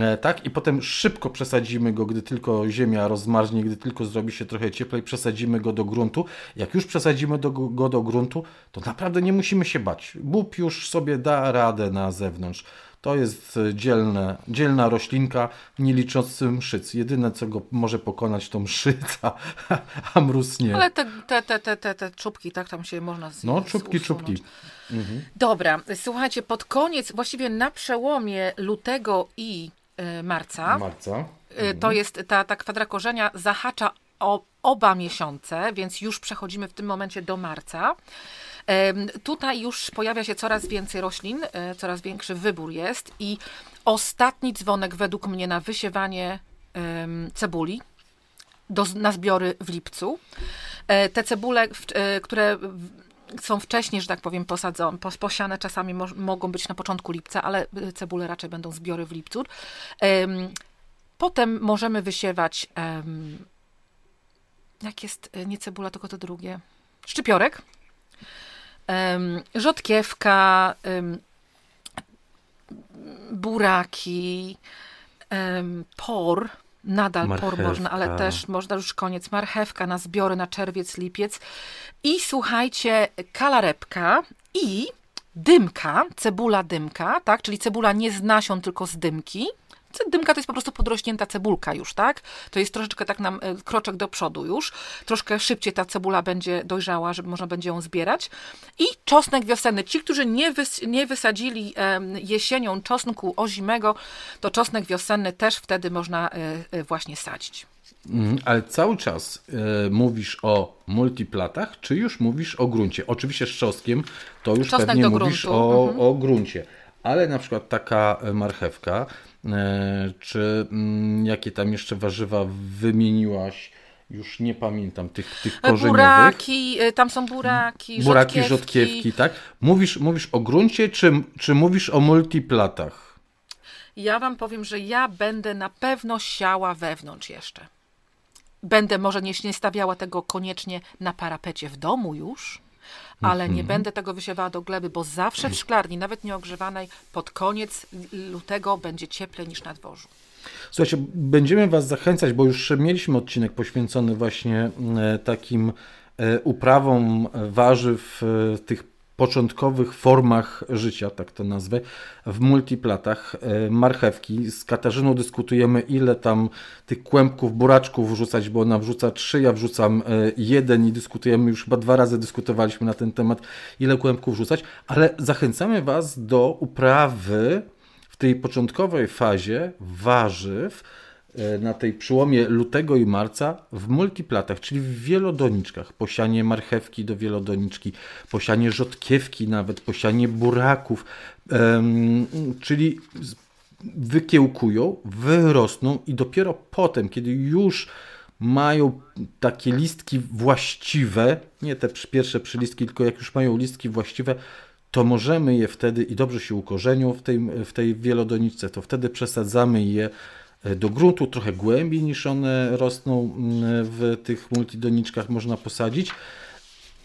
E, tak, i potem szybko przesadzimy go, gdy tylko ziemia rozmarznie, gdy tylko zrobi się trochę cieplej, przesadzimy go do gruntu. Jak już przesadzimy do, go do gruntu, to naprawdę nie musimy się bać. Bób już sobie da radę na zewnątrz. To jest e, dzielne, dzielna roślinka, nie licząc mszyc. Jedyne, co go może pokonać, to mszyca, a mróz nie. Ale te, te, te, te, te, te czubki, tak, tam się można z, No, czubki, usunąć. czubki. Mhm. Dobra, słuchajcie, pod koniec, właściwie na przełomie lutego i y, marca, marca. E, mhm. to jest ta, ta kwadra korzenia zahacza o oba miesiące, więc już przechodzimy w tym momencie do marca. Tutaj już pojawia się coraz więcej roślin, e, coraz większy wybór jest i ostatni dzwonek według mnie na wysiewanie cebuli do, na zbiory w lipcu. E, te cebule, e, które są wcześniej, że tak powiem, posadzone, posiane czasami mo mogą być na początku lipca, ale cebule raczej będą zbiory w lipcu. Potem możemy wysiewać, jak jest nie cebula, tylko to drugie, szczypiorek rzodkiewka, buraki, por, nadal marchewka. por można, ale też można już koniec, marchewka na zbiory na czerwiec, lipiec i słuchajcie, kalarepka i dymka, cebula dymka, tak, czyli cebula nie z nasion, tylko z dymki. Dymka to jest po prostu podrośnięta cebulka już, tak? To jest troszeczkę tak nam e, kroczek do przodu już. Troszkę szybciej ta cebula będzie dojrzała, żeby można będzie ją zbierać. I czosnek wiosenny. Ci, którzy nie, wys nie wysadzili jesienią czosnku ozimego, to czosnek wiosenny też wtedy można e, e, właśnie sadzić. Mhm. Ale cały czas y, mówisz o multiplatach, czy już mówisz o gruncie? Oczywiście z czosnkiem to już Czosnek pewnie mówisz o, mhm. o gruncie. Ale na przykład taka marchewka, E, czy mm, jakie tam jeszcze warzywa wymieniłaś? Już nie pamiętam tych, tych e, korzeniowych. Buraki, e, tam są buraki, mm, Buraki, rzodkiewki, rzodkiewki tak? Mówisz, mówisz o gruncie, czy, czy mówisz o multiplatach? Ja wam powiem, że ja będę na pewno siała wewnątrz jeszcze. Będę może nie, nie stawiała tego koniecznie na parapecie w domu już, ale nie mhm. będę tego wysiewała do gleby, bo zawsze w szklarni, nawet nieogrzewanej, pod koniec lutego będzie cieplej niż na dworzu. Słuchajcie, będziemy Was zachęcać, bo już mieliśmy odcinek poświęcony właśnie e, takim e, uprawom warzyw, e, tych początkowych formach życia, tak to nazwę, w multiplatach e, marchewki. Z Katarzyną dyskutujemy, ile tam tych kłębków, buraczków wrzucać, bo ona wrzuca trzy, ja wrzucam e, jeden i dyskutujemy, już chyba dwa razy dyskutowaliśmy na ten temat, ile kłębków wrzucać, ale zachęcamy Was do uprawy w tej początkowej fazie warzyw, E, na tej przyłomie lutego i marca w multiplatach, czyli w wielodoniczkach. Posianie marchewki do wielodoniczki, posianie rzodkiewki nawet, posianie buraków, czyli wykiełkują, wyrosną i dopiero potem, kiedy już mają takie listki właściwe, nie te pierwsze przylistki, tylko jak już mają listki właściwe, to możemy je wtedy i dobrze się ukorzenią w tej, w tej wielodoniczce, to wtedy przesadzamy je E, do gruntu, trochę głębiej niż one rosną mm, w tych multidoniczkach można posadzić.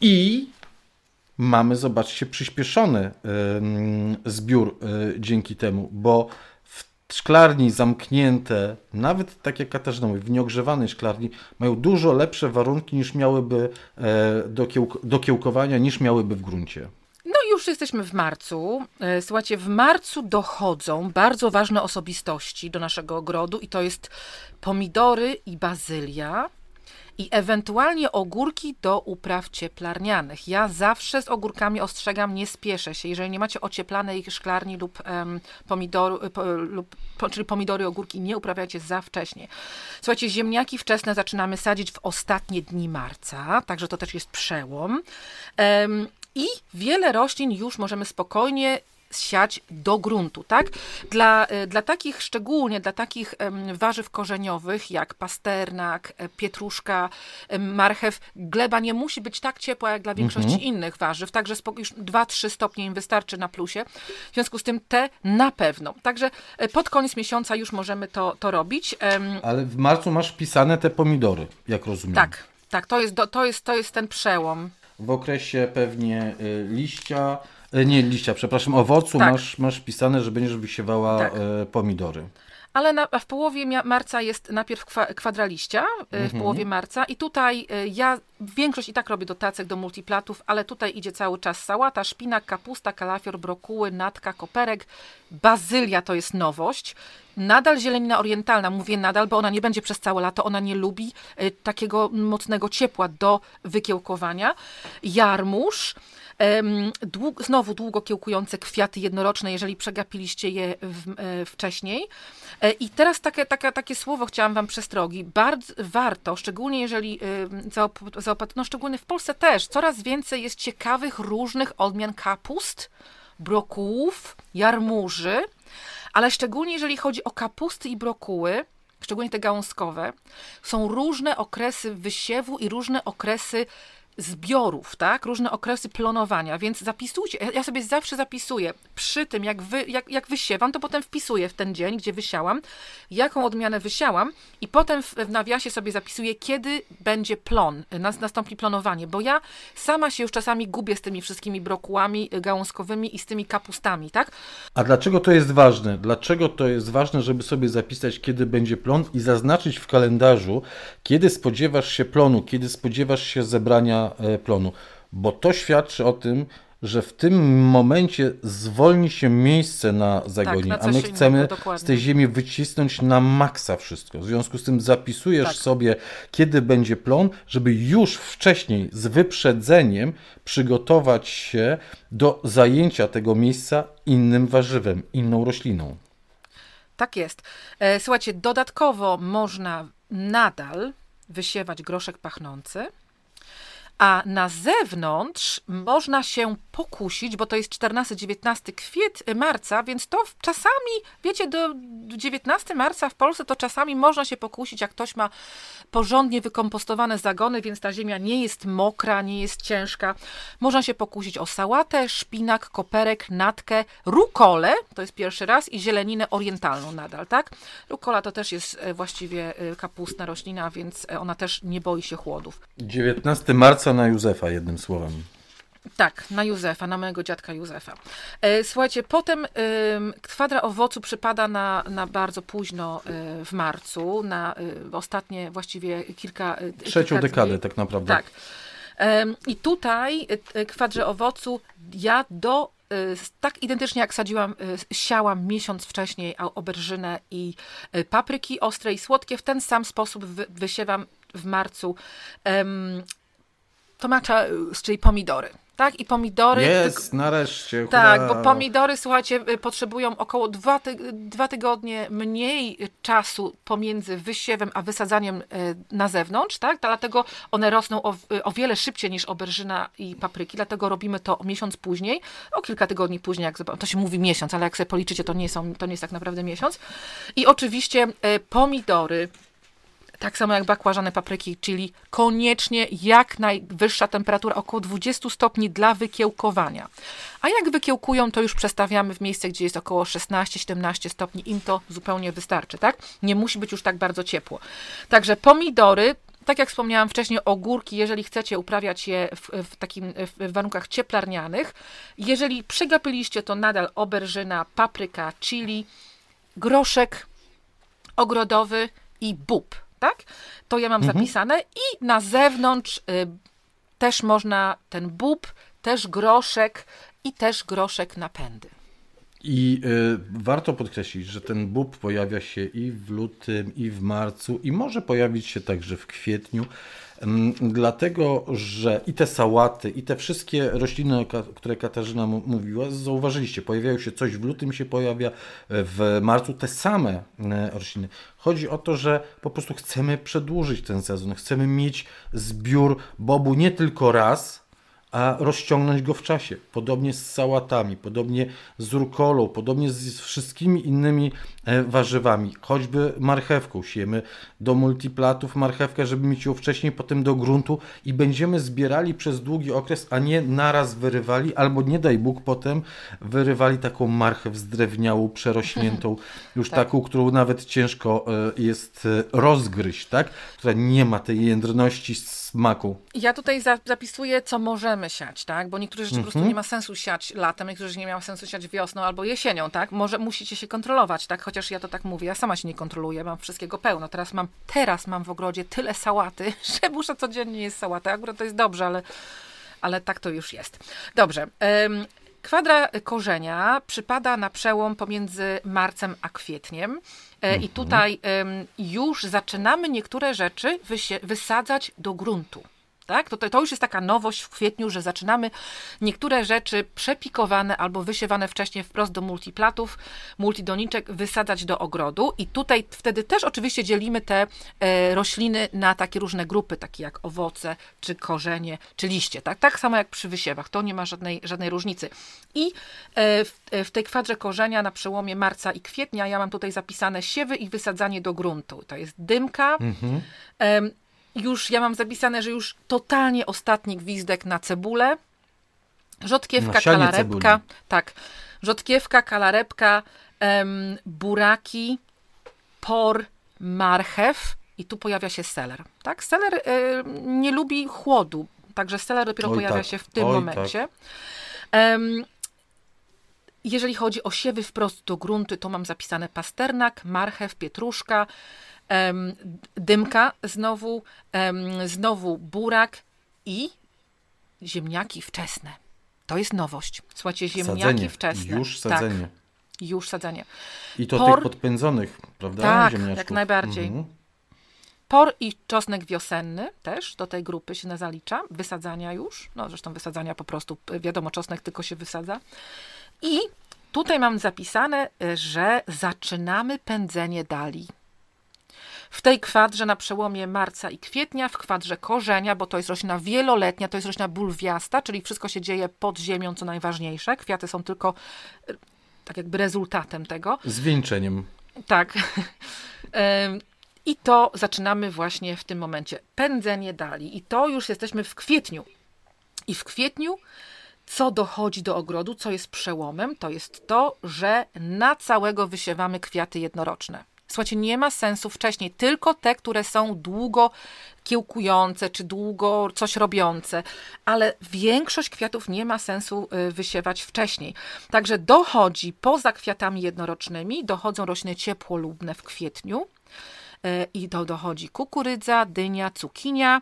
I mamy, zobaczcie, przyspieszony e, mm, zbiór e, dzięki temu, bo w szklarni zamknięte, nawet tak jak Katarzyna mówi, w nieogrzewanej szklarni, mają dużo lepsze warunki niż miałyby do, kiełk do kiełkowania, niż miałyby w gruncie. No już jesteśmy w marcu. E, słuchajcie, w marcu dochodzą bardzo ważne osobistości do naszego ogrodu i to jest pomidory i bazylia i ewentualnie ogórki do upraw cieplarnianych. Ja zawsze z ogórkami ostrzegam, nie spieszę się. Jeżeli nie macie ocieplanej szklarni lub um, pomidoru, e, po, lub, po, czyli pomidory, ogórki, nie uprawiajcie za wcześnie. Słuchajcie, ziemniaki wczesne zaczynamy sadzić w ostatnie dni marca, także to też jest przełom. Um, i wiele roślin już możemy spokojnie siać do gruntu, tak? Dla, e, dla takich, szczególnie dla takich warzyw korzeniowych, jak pasternak, e, pietruszka, marchew, gleba nie musi być tak ciepła, jak dla większości mhm. innych warzyw, także już 2-3 stopnie im wystarczy na plusie, w związku z tym te na pewno. Także e, pod koniec miesiąca już możemy to, to robić. Ale w marcu masz pisane te pomidory, jak rozumiem. Tak, tak, to jest, to jest, to jest ten przełom w okresie pewnie y, liścia, y, nie liścia, przepraszam, owocu tak. masz, masz pisane, że będziesz wysiewała tak. Y, pomidory ale na, w połowie marca jest najpierw kwa, kwadraliścia, e, mhm. w połowie marca i tutaj e, ja większość i tak robię dotacek do multiplatów, ale tutaj idzie cały czas sałata, szpinak, kapusta, kalafior, brokuły, natka, koperek, bazylia to jest nowość. Nadal zielenina orientalna, mówię nadal, bo ona nie będzie przez całe lato, ona nie lubi e, takiego mocnego ciepła do wykiełkowania. Jarmuż, Dług, znowu długo kiełkujące kwiaty jednoroczne, jeżeli przegapiliście je w, e, wcześniej. E, I teraz takie, takie, takie słowo chciałam wam przestrogi. Bardzo warto, szczególnie jeżeli zaopatrzony, no szczególnie w Polsce też, coraz więcej jest ciekawych, różnych odmian kapust, brokułów, jarmuży, ale szczególnie jeżeli chodzi o kapusty i brokuły, szczególnie te gałązkowe, są różne okresy wysiewu i różne okresy zbiorów, tak? Różne okresy plonowania, więc zapisujcie. Ja sobie zawsze zapisuję przy tym, jak, wy, jak, jak wysiewam, to potem wpisuję w ten dzień, gdzie wysiałam, jaką odmianę wysiałam i potem w, w nawiasie sobie zapisuję, kiedy będzie plon, nas, nastąpi plonowanie, bo ja sama się już czasami gubię z tymi wszystkimi brokułami gałązkowymi i z tymi kapustami, tak? A dlaczego to jest ważne? Dlaczego to jest ważne, żeby sobie zapisać, kiedy będzie plon i zaznaczyć w kalendarzu, kiedy spodziewasz się plonu, kiedy spodziewasz się zebrania E, plonu, bo to świadczy o tym, że w tym momencie zwolni się miejsce na zagonie, tak, a my chcemy innego, z tej ziemi wycisnąć na maksa wszystko. W związku z tym zapisujesz tak. sobie, kiedy będzie plon, żeby już wcześniej z wyprzedzeniem przygotować się do zajęcia tego miejsca innym warzywem, inną rośliną. Tak jest. E, słuchajcie, dodatkowo można nadal wysiewać groszek pachnący a na zewnątrz można się pokusić, bo to jest 14-19 kwiet e, marca, więc to czasami, wiecie, do 19 marca w Polsce to czasami można się pokusić, jak ktoś ma porządnie wykompostowane zagony, więc ta ziemia nie jest mokra, nie jest ciężka. Można się pokusić o sałatę, szpinak, koperek, natkę, rukolę, to jest pierwszy raz, i zieleninę orientalną nadal, tak? Rukola to też jest e, właściwie e, kapustna roślina, więc ona też nie boi się chłodów. 19 marca na Józefa, jednym słowem. Tak, na Józefa, na mojego dziadka Józefa. E, słuchajcie, potem kwadra owocu przypada na, na bardzo późno y, w marcu, na y, ostatnie właściwie kilka. Y, Trzecią kilka dekadę, tak naprawdę. Tak. I tutaj kwadrze owocu ja do tak identycznie jak sadziłam, siałam miesiąc wcześniej oberżynę i papryki ostre i słodkie, w ten sam sposób wysiewam w marcu to macza, y, czyli pomidory. Tak, i pomidory. Jest, nareszcie. Hura. Tak, bo pomidory, słuchajcie, y, potrzebują około dwa, ty, dwa tygodnie mniej czasu pomiędzy wysiewem a wysadzaniem y, na zewnątrz, tak? Dlatego one rosną o, o wiele szybciej niż oberżyna i papryki, dlatego robimy to miesiąc później, o kilka tygodni później, jak to się mówi miesiąc, ale jak sobie policzycie, to nie, są, to nie jest tak naprawdę miesiąc. I oczywiście pomidory tak samo jak bakłażany, papryki, czyli koniecznie jak najwyższa temperatura, około 20 stopni dla wykiełkowania. A jak wykiełkują, to już przestawiamy w miejsce, gdzie jest około 16-17 stopni. Im to zupełnie wystarczy, tak? Nie musi być już tak bardzo ciepło. Także pomidory tak jak wspomniałam wcześniej, ogórki, jeżeli chcecie uprawiać je w, w takim w warunkach cieplarnianych, jeżeli przegapiliście, to nadal oberżyna, papryka, chili, groszek ogrodowy i bób tak? To ja mam mhm. zapisane i na zewnątrz y, też można ten bób, też groszek i też groszek napędy. I y, warto podkreślić, że ten bób pojawia się i w lutym, i w marcu, i może pojawić się także w kwietniu. Dlatego, że i te sałaty, i te wszystkie rośliny, które Katarzyna mówiła, zauważyliście, pojawiają się coś w lutym, się pojawia e, w marcu, te same e, rośliny. Chodzi o to, że po prostu chcemy przedłużyć ten sezon, chcemy mieć zbiór bobu nie tylko raz, a rozciągnąć go w czasie. Podobnie z sałatami, podobnie z rukolą, podobnie z wszystkimi innymi e, warzywami. Choćby marchewką siejemy do multiplatów marchewkę, żeby mieć ją wcześniej, potem do gruntu i będziemy zbierali przez długi okres, a nie naraz wyrywali, albo nie daj Bóg potem wyrywali taką marchew zdrewniałą, przerośniętą, już tak. taką, którą nawet ciężko e, jest e, rozgryźć, tak? Która nie ma tej jędrności smaku. Ja tutaj za, zapisuję, co możemy siać, tak? Bo niektóre rzeczy po prostu mhm. nie ma sensu siać latem, niektóre rzeczy nie ma sensu siać wiosną albo jesienią, tak? Może musicie się kontrolować, tak? Chociaż ja to tak mówię, ja sama się nie kontroluję, mam wszystkiego pełno. Teraz mam, teraz mam w ogrodzie tyle sałaty, że muszę codziennie jeść sałatę. Akurat to jest dobrze, ale, ale tak to już jest. Dobrze. Ym, kwadra korzenia przypada na przełom pomiędzy marcem a kwietniem. E, I mhm. tutaj już zaczynamy niektóre rzeczy wysadzać do gruntu. Tak? To, to już jest taka nowość w kwietniu, że zaczynamy niektóre rzeczy przepikowane albo wysiewane wcześniej wprost do multiplatów, multidoniczek wysadzać do ogrodu i tutaj wtedy też oczywiście dzielimy te e, rośliny na takie różne grupy, takie jak owoce, czy korzenie, czy liście. Tak, tak samo jak przy wysiewach, to nie ma żadnej, żadnej różnicy. I e, w, e, w tej kwadrze korzenia na przełomie marca i kwietnia ja mam tutaj zapisane siewy i wysadzanie do gruntu. To jest dymka, mhm już ja mam zapisane, że już totalnie ostatni gwizdek na cebulę. Rzodkiewka, kalarebka, Cebuli. Tak. Rzodkiewka, kalarebka, em, buraki, por, marchew i tu pojawia się seler. Tak? Seler y, nie lubi chłodu, także seler dopiero Oj, pojawia tak. się w tym Oj, momencie. Tak. Em, jeżeli chodzi o siewy wprost do grunty, to mam zapisane pasternak, marchew, pietruszka, dymka znowu, znowu burak i ziemniaki wczesne. To jest nowość. Słuchajcie, ziemniaki sadzenie. wczesne. Już sadzenie. Tak, już sadzenie. I to Por... tych podpędzonych, prawda? Tak, jak najbardziej. Mhm. Por i czosnek wiosenny też do tej grupy się zalicza. Wysadzania już. No zresztą wysadzania po prostu, wiadomo, czosnek tylko się wysadza. I tutaj mam zapisane, że zaczynamy pędzenie dali w tej kwadrze na przełomie marca i kwietnia, w kwadrze korzenia, bo to jest roślina wieloletnia, to jest roślina bulwiasta, czyli wszystko się dzieje pod ziemią, co najważniejsze. Kwiaty są tylko e, tak jakby rezultatem tego. Zwieńczeniem. Tak. I to zaczynamy właśnie w tym momencie. Pędzenie dali. I to już jesteśmy w kwietniu. I w kwietniu co dochodzi do ogrodu, co jest przełomem, to jest to, że na całego wysiewamy kwiaty jednoroczne słuchajcie, nie ma sensu wcześniej, tylko te, które są długo kiełkujące czy długo coś robiące, ale większość kwiatów nie ma sensu y, wysiewać wcześniej. Także dochodzi poza kwiatami jednorocznymi, dochodzą rośliny ciepłolubne w kwietniu y, i to dochodzi kukurydza, dynia, cukinia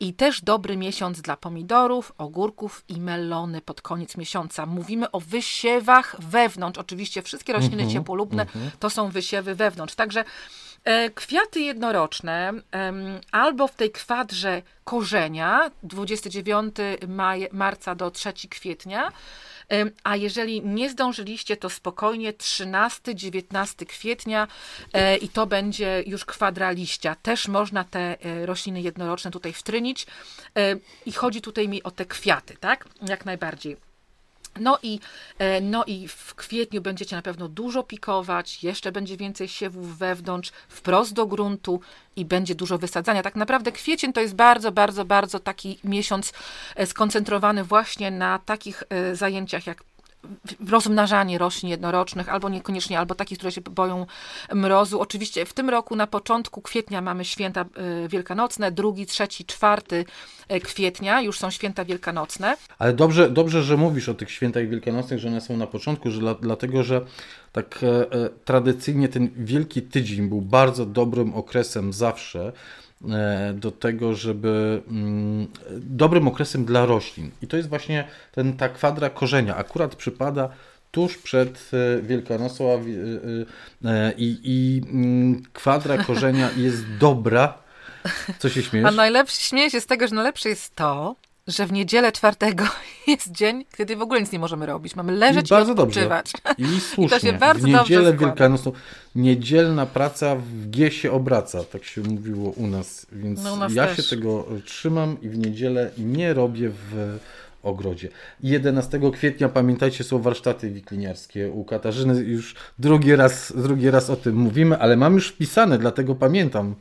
i też dobry miesiąc dla pomidorów, ogórków i melony pod koniec miesiąca. Mówimy o wysiewach wewnątrz. Oczywiście wszystkie rośliny mm -hmm, ciepłolubne mm -hmm. to są wysiewy wewnątrz. Także e, Kwiaty jednoroczne albo w tej kwadrze korzenia 29 marca do 3 kwietnia a jeżeli nie zdążyliście, to spokojnie 13-19 kwietnia e, i to będzie już kwadra liścia. Też można te e, rośliny jednoroczne tutaj wtrynić e, i chodzi tutaj mi o te kwiaty, tak? Jak najbardziej. No i, e, no i w kwietniu będziecie na pewno dużo pikować, jeszcze będzie więcej siewów wewnątrz, wprost do gruntu i będzie dużo wysadzania. Tak naprawdę kwiecień to jest bardzo, bardzo, bardzo taki miesiąc e, skoncentrowany właśnie na takich e, zajęciach jak rozmnażanie roślin jednorocznych, albo niekoniecznie, albo takich, które się boją mrozu. Oczywiście w tym roku na początku kwietnia mamy święta y, wielkanocne, drugi, trzeci, czwarty e, kwietnia już są święta wielkanocne. Ale dobrze, dobrze że mówisz o tych świętach wielkanocnych, że one są na początku, że dla, dlatego, że tak e, e tradycyjnie ten Wielki Tydzień był bardzo dobrym okresem zawsze, E, do tego, żeby mm, dobrym okresem dla roślin. I to jest właśnie ten, ta kwadra korzenia. Akurat przypada tuż przed e, Wielkanocą e, i, i mm, kwadra korzenia jest dobra. Co się śmiesz? A najlepszy śmieje się z tego, że najlepsze jest to, że w niedzielę czwartego jest dzień, kiedy w ogóle nic nie możemy robić. Mamy leżeć I, i odpoczywać. I słusznie. I to się bardzo w niedzielę Wielkanocną. Niedzielna praca w G się obraca, tak się mówiło u nas. Więc no u nas ja też. się tego trzymam i w niedzielę nie robię w ogrodzie. 11 kwietnia, pamiętajcie, są warsztaty wikliniarskie u Katarzyny. Już drugi raz, drugi raz o tym mówimy, ale mam już wpisane, dlatego pamiętam.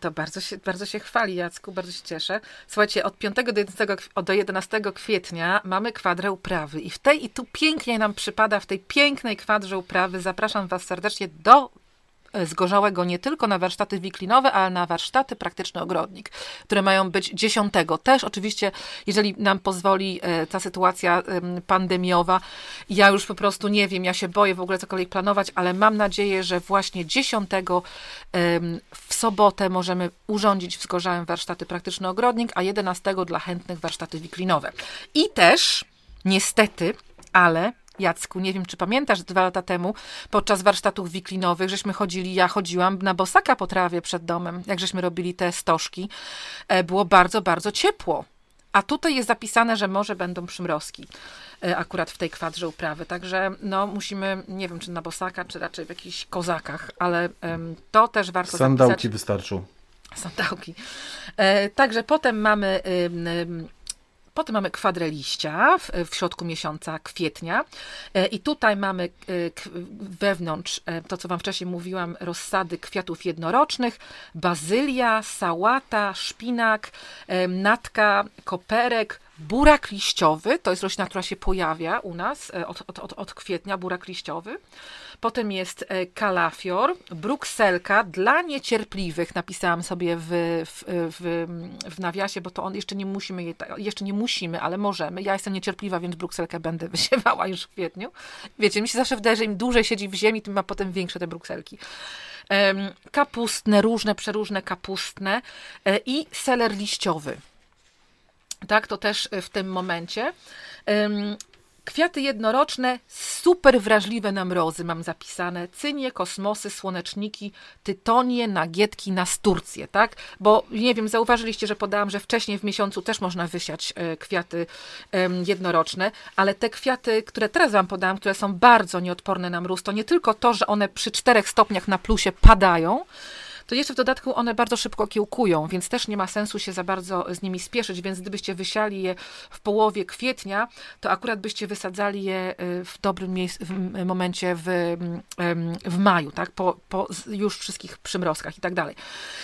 To bardzo się, bardzo się chwali, Jacku, bardzo się cieszę. Słuchajcie, od 5 do 11, do 11 kwietnia mamy kwadrę uprawy i w tej i tu pięknie nam przypada, w tej pięknej kwadrze uprawy zapraszam Was serdecznie do Zgorzałego nie tylko na warsztaty wiklinowe, ale na warsztaty praktyczny ogrodnik, które mają być 10 też. Oczywiście, jeżeli nam pozwoli e, ta sytuacja pandemiowa, ja już po prostu nie wiem, ja się boję w ogóle cokolwiek planować, ale mam nadzieję, że właśnie 10 w sobotę możemy urządzić w Zgorzałem warsztaty praktyczny ogrodnik, a 11 dla chętnych warsztaty wiklinowe. I też, niestety, ale Jacku, nie wiem, czy pamiętasz, dwa lata temu podczas warsztatów wiklinowych, żeśmy chodzili, ja chodziłam na bosaka po trawie przed domem, jak żeśmy robili te stożki. E, było bardzo, bardzo ciepło. A tutaj jest zapisane, że może będą przymrozki e, akurat w tej kwadrze uprawy. Także no, musimy, nie wiem, czy na bosaka, czy raczej w jakichś kozakach, ale um, to też warto Sandałki zapisać. wystarczą. Sandałki. E, także potem mamy y, y, Potem mamy kwadrę liścia w, w środku miesiąca kwietnia e, i tutaj mamy e, wewnątrz e, to, co Wam wcześniej mówiłam, rozsady kwiatów jednorocznych, bazylia, sałata, szpinak, natka, koperek, burak liściowy, to jest roślina, która się pojawia u nas od, od, od, od kwietnia, burak liściowy. Potem jest e, kalafior, brukselka dla niecierpliwych. Napisałam sobie w, w, w, w nawiasie, bo to on jeszcze nie musimy, jeszcze nie musimy, ale możemy. Ja jestem niecierpliwa, więc brukselkę będę wysiewała już w kwietniu. Wiecie, mi się zawsze wydaje, że im dłużej siedzi w ziemi, tym ma potem większe te brukselki kapustne, różne, przeróżne kapustne e, i seler liściowy. Tak, to też e, w tym momencie. Kwiaty jednoroczne, super wrażliwe na mrozy, mam zapisane. Cynie, kosmosy, słoneczniki, tytonie, nagietki, nasturcje, tak? Bo nie wiem, zauważyliście, że podałam, że wcześniej w miesiącu też można wysiać e, kwiaty jednoroczne, ale te kwiaty, które teraz Wam podałam, które są bardzo nieodporne na mróz, to nie tylko to, że one przy czterech stopniach na plusie padają, to jeszcze w dodatku one bardzo szybko kiełkują, więc też nie ma sensu się za bardzo z nimi spieszyć, więc gdybyście wysiali je w połowie kwietnia, to akurat byście wysadzali je y, w dobrym miejscu, w momencie w, w maju, tak, po, po już wszystkich przymrozkach i tak dalej.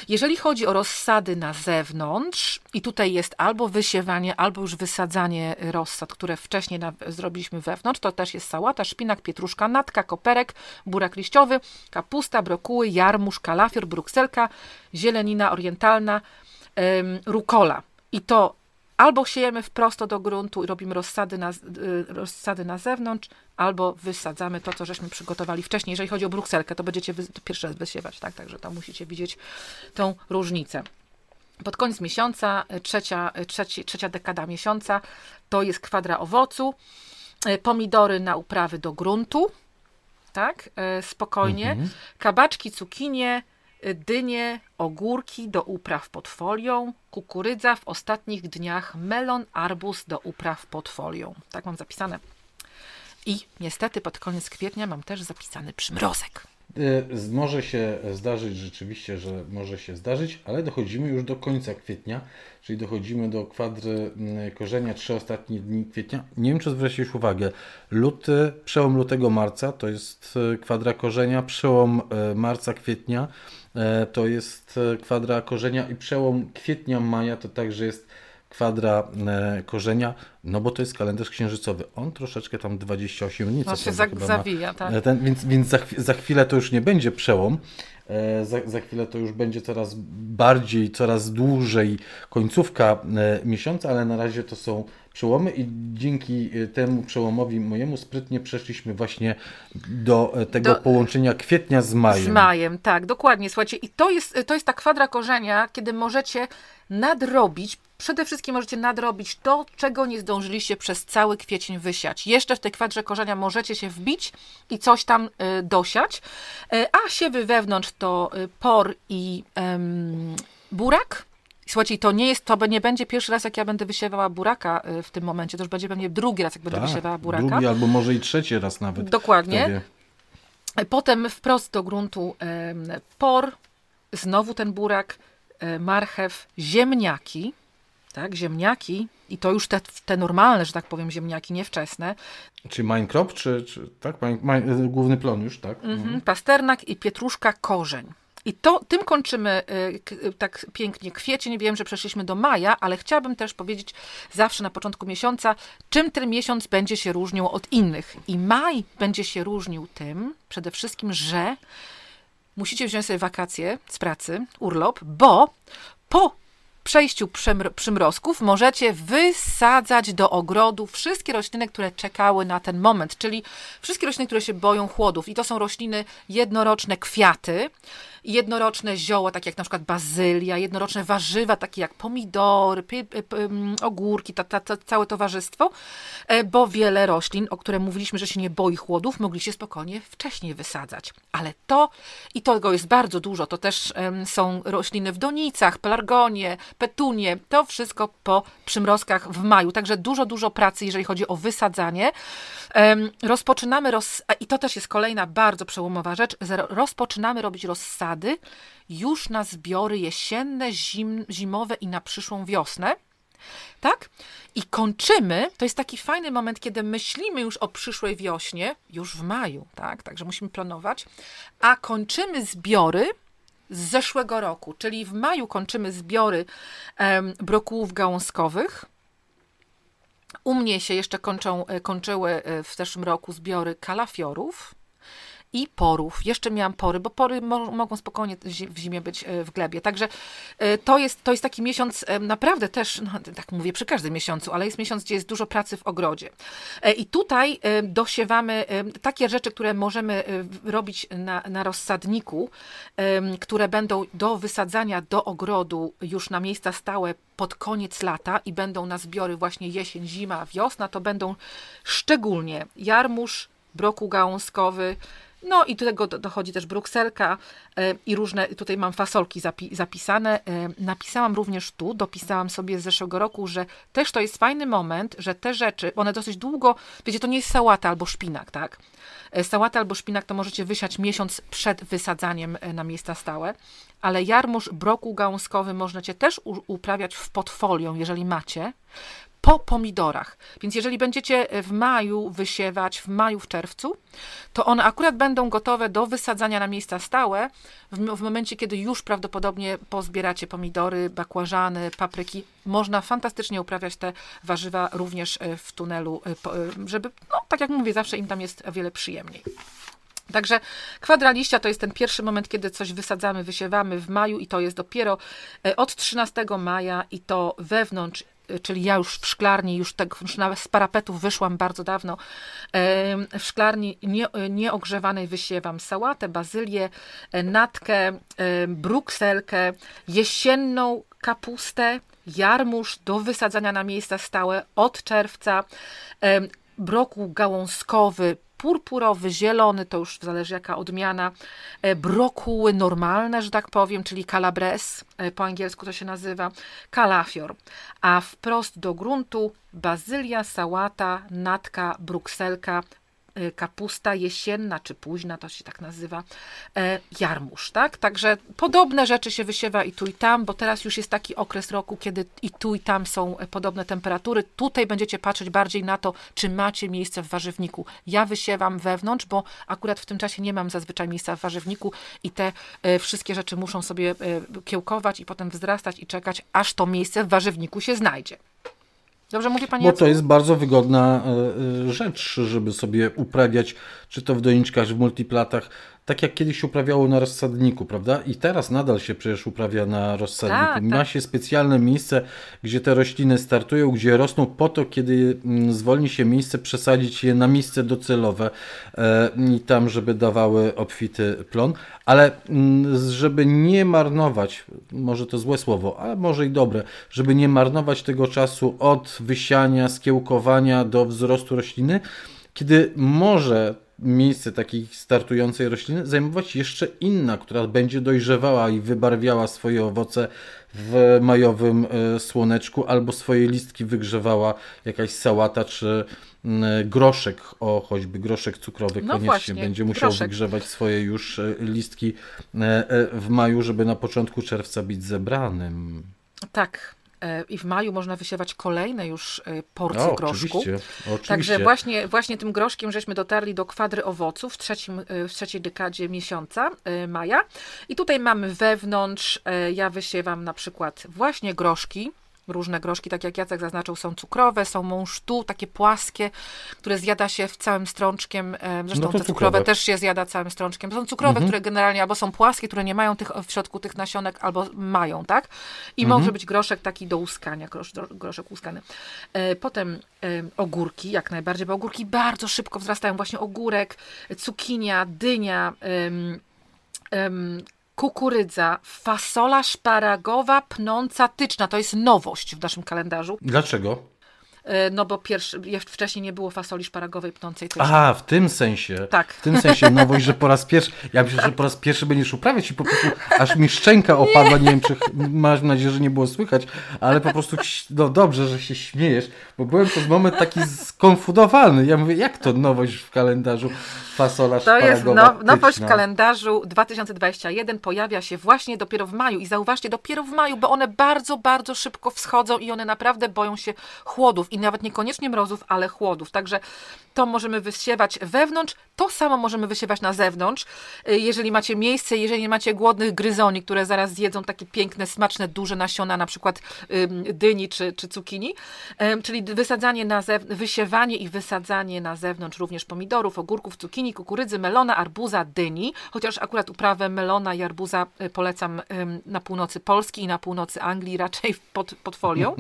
Jeżeli chodzi o rozsady na zewnątrz i tutaj jest albo wysiewanie, albo już wysadzanie rozsad, które wcześniej na, zrobiliśmy wewnątrz, to też jest sałata, szpinak, pietruszka, natka, koperek, burak liściowy, kapusta, brokuły, jarmuż, kalafior, bruksel, brukselka, zielenina orientalna, rukola. I to albo siejemy wprost do gruntu i robimy rozsady na, y, rozsady na zewnątrz, albo wysadzamy to, co żeśmy przygotowali wcześniej. Jeżeli chodzi o brukselkę, to będziecie wy, to pierwszy raz wysiewać, tak? Także tam musicie widzieć tą różnicę. Pod koniec miesiąca, y, trzecia, y, trzeci, trzecia dekada miesiąca, to jest kwadra owocu, pomidory na uprawy do gruntu, tak, spokojnie, mhm. kabaczki, cukinie, dynie, ogórki do upraw pod folią, kukurydza w ostatnich dniach, melon, arbuz do upraw pod folią. Tak mam zapisane. I niestety pod koniec kwietnia mam też zapisany przymrozek. Y, może się zdarzyć rzeczywiście, że może się zdarzyć, ale dochodzimy już do końca kwietnia, czyli dochodzimy do kwadry mm, korzenia, trzy ostatnie dni kwietnia. Nie wiem, czy zwróciłeś uwagę, luty, przełom lutego, marca to jest y, kwadra korzenia, przełom y, marca, kwietnia to jest kwadra korzenia i przełom kwietnia, maja to także jest kwadra e, korzenia, no bo to jest kalendarz księżycowy. On troszeczkę tam 28 nic. No się za, zawija, tak. E, ten, więc więc za, za chwilę to już nie będzie przełom. E, za, za chwilę to już będzie coraz bardziej, coraz dłużej końcówka e, miesiąca, ale na razie to są przełomy i dzięki e, temu przełomowi mojemu sprytnie przeszliśmy właśnie do tego do, połączenia kwietnia z majem. Z majem, tak, dokładnie. Słuchajcie, i to jest, to jest ta kwadra korzenia, kiedy możecie nadrobić Przede wszystkim możecie nadrobić to, czego nie zdążyliście przez cały kwiecień wysiać. Jeszcze w tej kwadrze korzenia możecie się wbić i coś tam y, dosiać, y, a siewy wewnątrz to y, por i burak. Słuchajcie, to nie jest, to nie będzie pierwszy raz, jak ja będę wysiewała buraka w tym momencie. To już będzie pewnie drugi raz, jak będę tak, wysiewała buraka. Drugi albo może i trzeci raz nawet. Dokładnie. Potem wprost do gruntu por, znowu ten burak, marchew, ziemniaki tak? Ziemniaki i to już te, te normalne, że tak powiem, ziemniaki, niewczesne. Czyli Minecraft, czy, czy tak? Main, main, e, główny plon już, tak? Mhm. mhm, pasternak i pietruszka korzeń. I to, tym kończymy y, tak pięknie kwiecień. Wiem, że przeszliśmy do maja, ale chciałabym też powiedzieć zawsze na początku miesiąca, czym ten miesiąc będzie się różnił od innych. I maj będzie się różnił tym przede wszystkim, że musicie wziąć sobie wakacje z pracy, urlop, bo po przejściu przymrozków możecie wysadzać do ogrodu wszystkie rośliny, które czekały na ten moment, czyli wszystkie rośliny, które się boją chłodów. I to są rośliny jednoroczne kwiaty, jednoroczne zioła, takie jak na przykład bazylia, jednoroczne warzywa, takie jak pomidory, mm, ogórki, ta, ta, ta, całe towarzystwo, e, bo wiele roślin, o które mówiliśmy, że się nie boi chłodów, mogliście spokojnie wcześniej wysadzać. Ale to, i tego jest bardzo dużo, to też są rośliny w donicach, pelargonie, petunie. To wszystko po przymrozkach w maju. Także dużo, dużo pracy, jeżeli chodzi o wysadzanie. Rozpoczynamy, roz... i to też jest kolejna bardzo przełomowa rzecz, rozpoczynamy robić rozsady już na zbiory jesienne, zim, zimowe i na przyszłą wiosnę. Tak? I kończymy, to jest taki fajny moment, kiedy myślimy już o przyszłej wiośnie, już w maju, tak? Także musimy planować, a kończymy zbiory z zeszłego roku, czyli w maju kończymy zbiory brokułów gałązkowych. U mnie się jeszcze kończą, e, kończyły e, w zeszłym roku zbiory kalafiorów i porów. Jeszcze miałam pory, bo pory mo mogą spokojnie w zimie być e, w glebie. Także e, to jest, to jest taki miesiąc e, naprawdę też, no, tak mówię przy każdym miesiącu, ale jest miesiąc, gdzie jest dużo pracy w ogrodzie. I tutaj dosiewamy takie rzeczy, które możemy robić na, na rozsadniku, które będą do wysadzania do ogrodu już na miejsca stałe pod koniec lata i będą na zbiory właśnie jesień, zima, wiosna, to będą szczególnie jarmuż, broku gałązkowy, no i do tego dochodzi też brukselka e, i różne, tutaj mam fasolki zapi zapisane. E, napisałam również tu, dopisałam sobie z zeszłego roku, że też to jest fajny moment, że te rzeczy, one dosyć długo, wiecie, to nie jest sałata albo szpinak, tak? E, sałata albo szpinak to możecie wysiać miesiąc przed wysadzaniem na miejsca stałe, ale jarmuż broku gałązkowy możecie też uprawiać w portfolio, jeżeli macie po pomidorach. Więc jeżeli będziecie e, w maju wysiewać, w maju, w czerwcu, to one akurat będą gotowe do wysadzania na miejsca stałe w, w momencie, kiedy już prawdopodobnie pozbieracie pomidory, bakłażany, papryki. Można fantastycznie uprawiać te warzywa również e, w tunelu, e, żeby, no tak jak mówię, zawsze im tam jest o wiele przyjemniej. Także liścia to jest ten pierwszy moment, kiedy coś wysadzamy, wysiewamy w maju i to jest dopiero od 13 maja i to wewnątrz czyli ja już w szklarni, już, tak, z parapetów wyszłam bardzo dawno, w szklarni nie, nieogrzewanej wysiewam sałatę, bazylię, e, natkę, e, brukselkę, jesienną kapustę, jarmuż do wysadzania na miejsca stałe od czerwca, brokuł gałązkowy, purpurowy, zielony, to już zależy jaka odmiana, e, brokuły normalne, że tak powiem, czyli calabres, e, po angielsku to się nazywa, kalafior, a wprost do gruntu bazylia, sałata, natka, brukselka, E, kapusta jesienna czy późna, to się tak nazywa, e, jarmuż, tak? Także podobne rzeczy się wysiewa i tu i tam, bo teraz już jest taki okres roku, kiedy i tu i tam są e, podobne temperatury. Tutaj będziecie patrzeć bardziej na to, czy macie miejsce w warzywniku. Ja wysiewam wewnątrz, bo akurat w tym czasie nie mam zazwyczaj miejsca w warzywniku i te wszystkie rzeczy muszą sobie kiełkować i potem wzrastać i czekać, aż to miejsce w warzywniku się znajdzie. Dobrze mówi Pani Bo to jest bardzo wygodna e, e, rzecz, żeby sobie uprawiać, czy to w doniczkach, czy w multiplatach, tak jak kiedyś się uprawiało na rozsadniku, prawda? I teraz nadal się przecież uprawia na rozsadniku. Tak, Ma tak. się specjalne miejsce, gdzie te rośliny startują, gdzie rosną po to, kiedy mm, zwolni się miejsce, przesadzić je na miejsce docelowe e, i tam, żeby dawały obfity plon. Ale mm, żeby nie marnować, może to złe słowo, ale może i dobre, żeby nie marnować tego czasu od wysiania, skiełkowania do wzrostu rośliny, kiedy może miejsce takiej startującej rośliny zajmować jeszcze inna, która będzie dojrzewała i wybarwiała swoje owoce w majowym e, słoneczku, albo swoje listki wygrzewała jakaś sałata czy groszek, o choćby groszek cukrowy no koniecznie właśnie, będzie musiał groszek. wygrzewać swoje już e, listki e, w maju, żeby na początku czerwca być zebranym. Tak, E, i w maju można wysiewać kolejne już e, porcje groszku. Oczywiście, oczywiście. Także właśnie, właśnie tym groszkiem żeśmy dotarli do kwadry owoców w, trzecim, e, w trzeciej dekadzie miesiąca maja. I tutaj mamy wewnątrz, ja wysiewam na przykład właśnie groszki, różne groszki, tak jak Jacek zaznaczył, są cukrowe, są mążtu, takie płaskie, które zjada się w całym strączkiem. E, zresztą no te cukrowe. cukrowe. też się zjada całym strączkiem. Są cukrowe, mhm. które generalnie albo są płaskie, które nie mają tych, w środku tych nasionek, albo mają, tak? I mhm. może być groszek taki do łuskania, grosz, groszek łuskany. E, potem e, ogórki, jak najbardziej, bo ogórki bardzo szybko wzrastają. Właśnie ogórek, cukinia, dynia, kukurydza, fasola szparagowa pnąca tyczna. To jest nowość w naszym kalendarzu. Dlaczego? E, no bo pierwszy, wcześniej nie było fasoli szparagowej pnącej. Też. Aha, w tym sensie. Tak. W tym sensie nowość, że po raz pierwszy, ja myślę, tak. że po raz pierwszy będziesz uprawiać i po prostu aż mi szczęka opadła, nie, nie wiem, czy masz nadzieję, że nie było słychać, ale po prostu, no dobrze, że się śmiejesz, bo byłem przez moment taki skonfudowany. Ja mówię, jak to nowość w kalendarzu fasola To jest no, nowość w no. kalendarzu 2021 pojawia się właśnie dopiero w maju i zauważcie, dopiero w maju, bo one bardzo, bardzo szybko wschodzą i one naprawdę boją się chłodów i nawet niekoniecznie mrozów, ale chłodów. Także to możemy wysiewać wewnątrz, to samo możemy wysiewać na zewnątrz. Y, jeżeli macie miejsce, jeżeli macie głodnych gryzoni, które zaraz zjedzą takie piękne, smaczne, duże nasiona, na przykład dyni czy, czy cukinii, czyli wysadzanie na zew, wysiewanie i wysadzanie na zewnątrz również pomidorów, ogórków, cukinii, kukurydzy, melona, arbuza, dyni, chociaż akurat uprawę melona i arbuza y, polecam na północy Polski i na północy Anglii raczej pod, pod folią.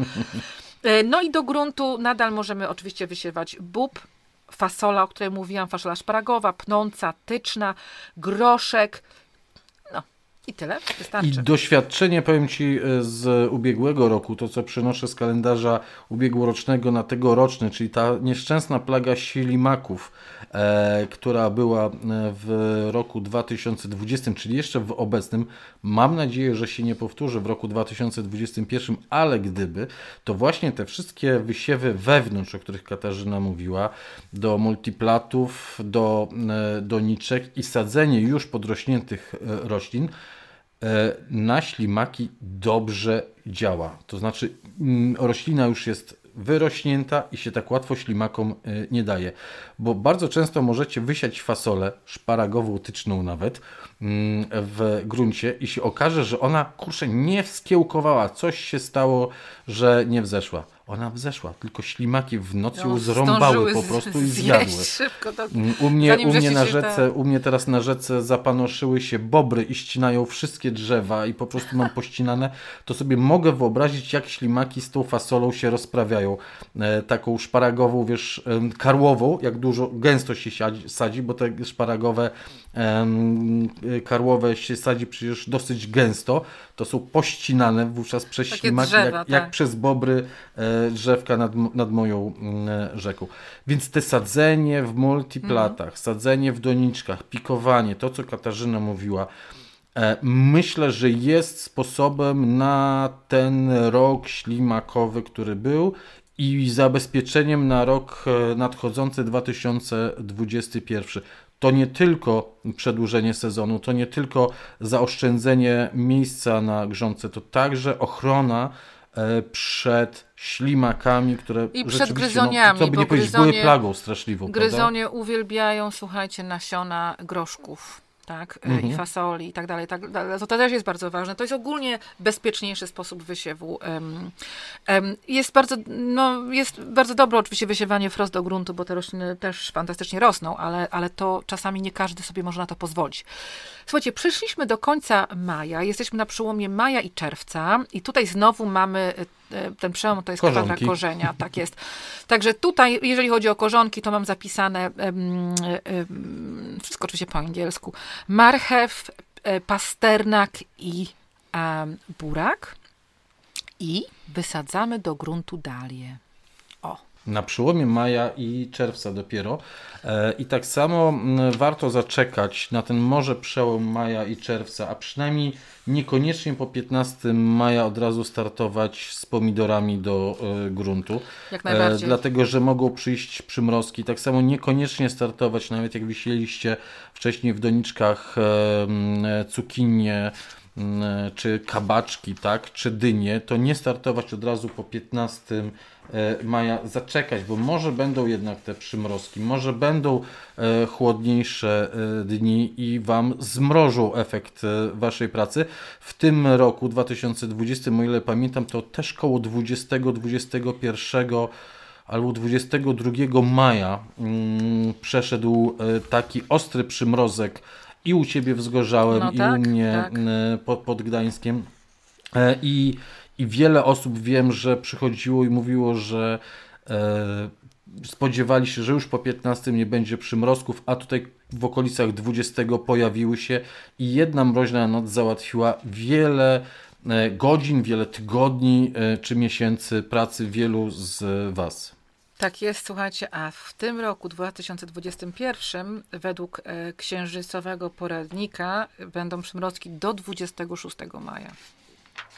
E, no i do gruntu nadal możemy oczywiście wysiewać bób, fasola, o której mówiłam, fasola szparagowa, pnąca, tyczna, groszek, i tyle, wystarczy. I doświadczenie, powiem Ci, e, z ubiegłego roku, to co przynoszę z kalendarza ubiegłorocznego na tegoroczny, czyli ta nieszczęsna plaga silimaków, e, która była e, w roku 2020, czyli jeszcze w obecnym, mam nadzieję, że się nie powtórzy w roku 2021, ale gdyby, to właśnie te wszystkie wysiewy wewnątrz, o których Katarzyna mówiła, do multiplatów, do, e, do niczek i sadzenie już podrośniętych roślin, E, na ślimaki dobrze działa. To znaczy mm, roślina już jest wyrośnięta i się tak łatwo ślimakom e, nie daje. Bo bardzo często możecie wysiać fasolę szparagową tyczną nawet mm, w gruncie i się okaże, że ona kurczę nie wskiełkowała, coś się stało, że nie wzeszła. Ona wzeszła, tylko ślimaki w nocy no, zrąbały po prostu i zjadły. Szybko, to... Mm, u mnie, u mnie na rzece, te... u mnie teraz na rzece zapanoszyły się bobry i ścinają wszystkie drzewa i po prostu mam pościnane, to sobie mogę wyobrazić, jak ślimaki z tą fasolą się rozprawiają. E, taką szparagową, wiesz, karłową, jak dużo, gęsto się siadzi, sadzi, bo te szparagowe em, e, karłowe się sadzi przecież dosyć gęsto, to są pościnane wówczas przez Takie ślimaki, drzewa, jak, tak. jak, przez bobry e, drzewka nad, nad moją mm, rzeką. Więc te sadzenie w multiplatach, mhm. sadzenie w doniczkach, pikowanie, to co Katarzyna mówiła, e, Myślę, że jest sposobem na ten rok ślimakowy, który był i zabezpieczeniem na rok e, nadchodzący 2021. To nie tylko przedłużenie sezonu, to nie tylko zaoszczędzenie miejsca na grządce, to także ochrona E, przed ślimakami, które I przed no, gryzoniami, no, by nie powiedzieć, były plagą straszliwą. Gryzonie prawda? uwielbiają, słuchajcie, nasiona groszków tak, e, mhm. i fasoli i tak dalej, tak dalej. To też jest bardzo ważne. To jest ogólnie bezpieczniejszy sposób wysiewu. Jest bardzo, no, jest bardzo dobre oczywiście wysiewanie frost do gruntu, bo te rośliny też fantastycznie rosną, ale, ale to czasami nie każdy sobie może na to pozwolić. Słuchajcie, przyszliśmy do końca maja, jesteśmy na przełomie maja i czerwca i tutaj znowu mamy Y, ten przełom to jest Korzonki. kwadra korzenia, tak jest. Także tutaj, jeżeli chodzi o korzonki, to mam zapisane wszystko oczywiście po angielsku. Marchew, e, pasternak i burak i wysadzamy do gruntu dalie na przełomie maja i czerwca dopiero. E, I tak samo warto zaczekać na ten może przełom maja i czerwca, a przynajmniej niekoniecznie po 15 maja od razu startować z pomidorami do e, gruntu. Jak e, najbardziej. Dlatego, że mogą przyjść przymrozki. Tak samo niekoniecznie startować, nawet jak wisieliście wcześniej w doniczkach cukinie, czy kabaczki, tak, czy dynie, to nie startować od razu po 15 E, maja zaczekać, bo może będą jednak te przymrozki, może będą e, chłodniejsze e, dni i Wam zmrożą efekt Waszej pracy. W tym roku 2020, o ile pamiętam, to też koło 20-21 albo 22 maja mm, przeszedł taki ostry przymrozek i u Ciebie wzgorzałem, no tak, i u tak, mnie tak. pod Gdańskiem. I i wiele osób wiem, że przychodziło i mówiło, że e, spodziewali się, że już po 15 nie będzie przymrozków, a tutaj w okolicach 20 pojawiły się i jedna mroźna noc załatwiła wiele e, godzin, wiele tygodni e, czy miesięcy pracy wielu z Was. Tak jest, słuchajcie, a w tym roku 2021 według księżycowego poradnika będą przymrozki do 26 maja.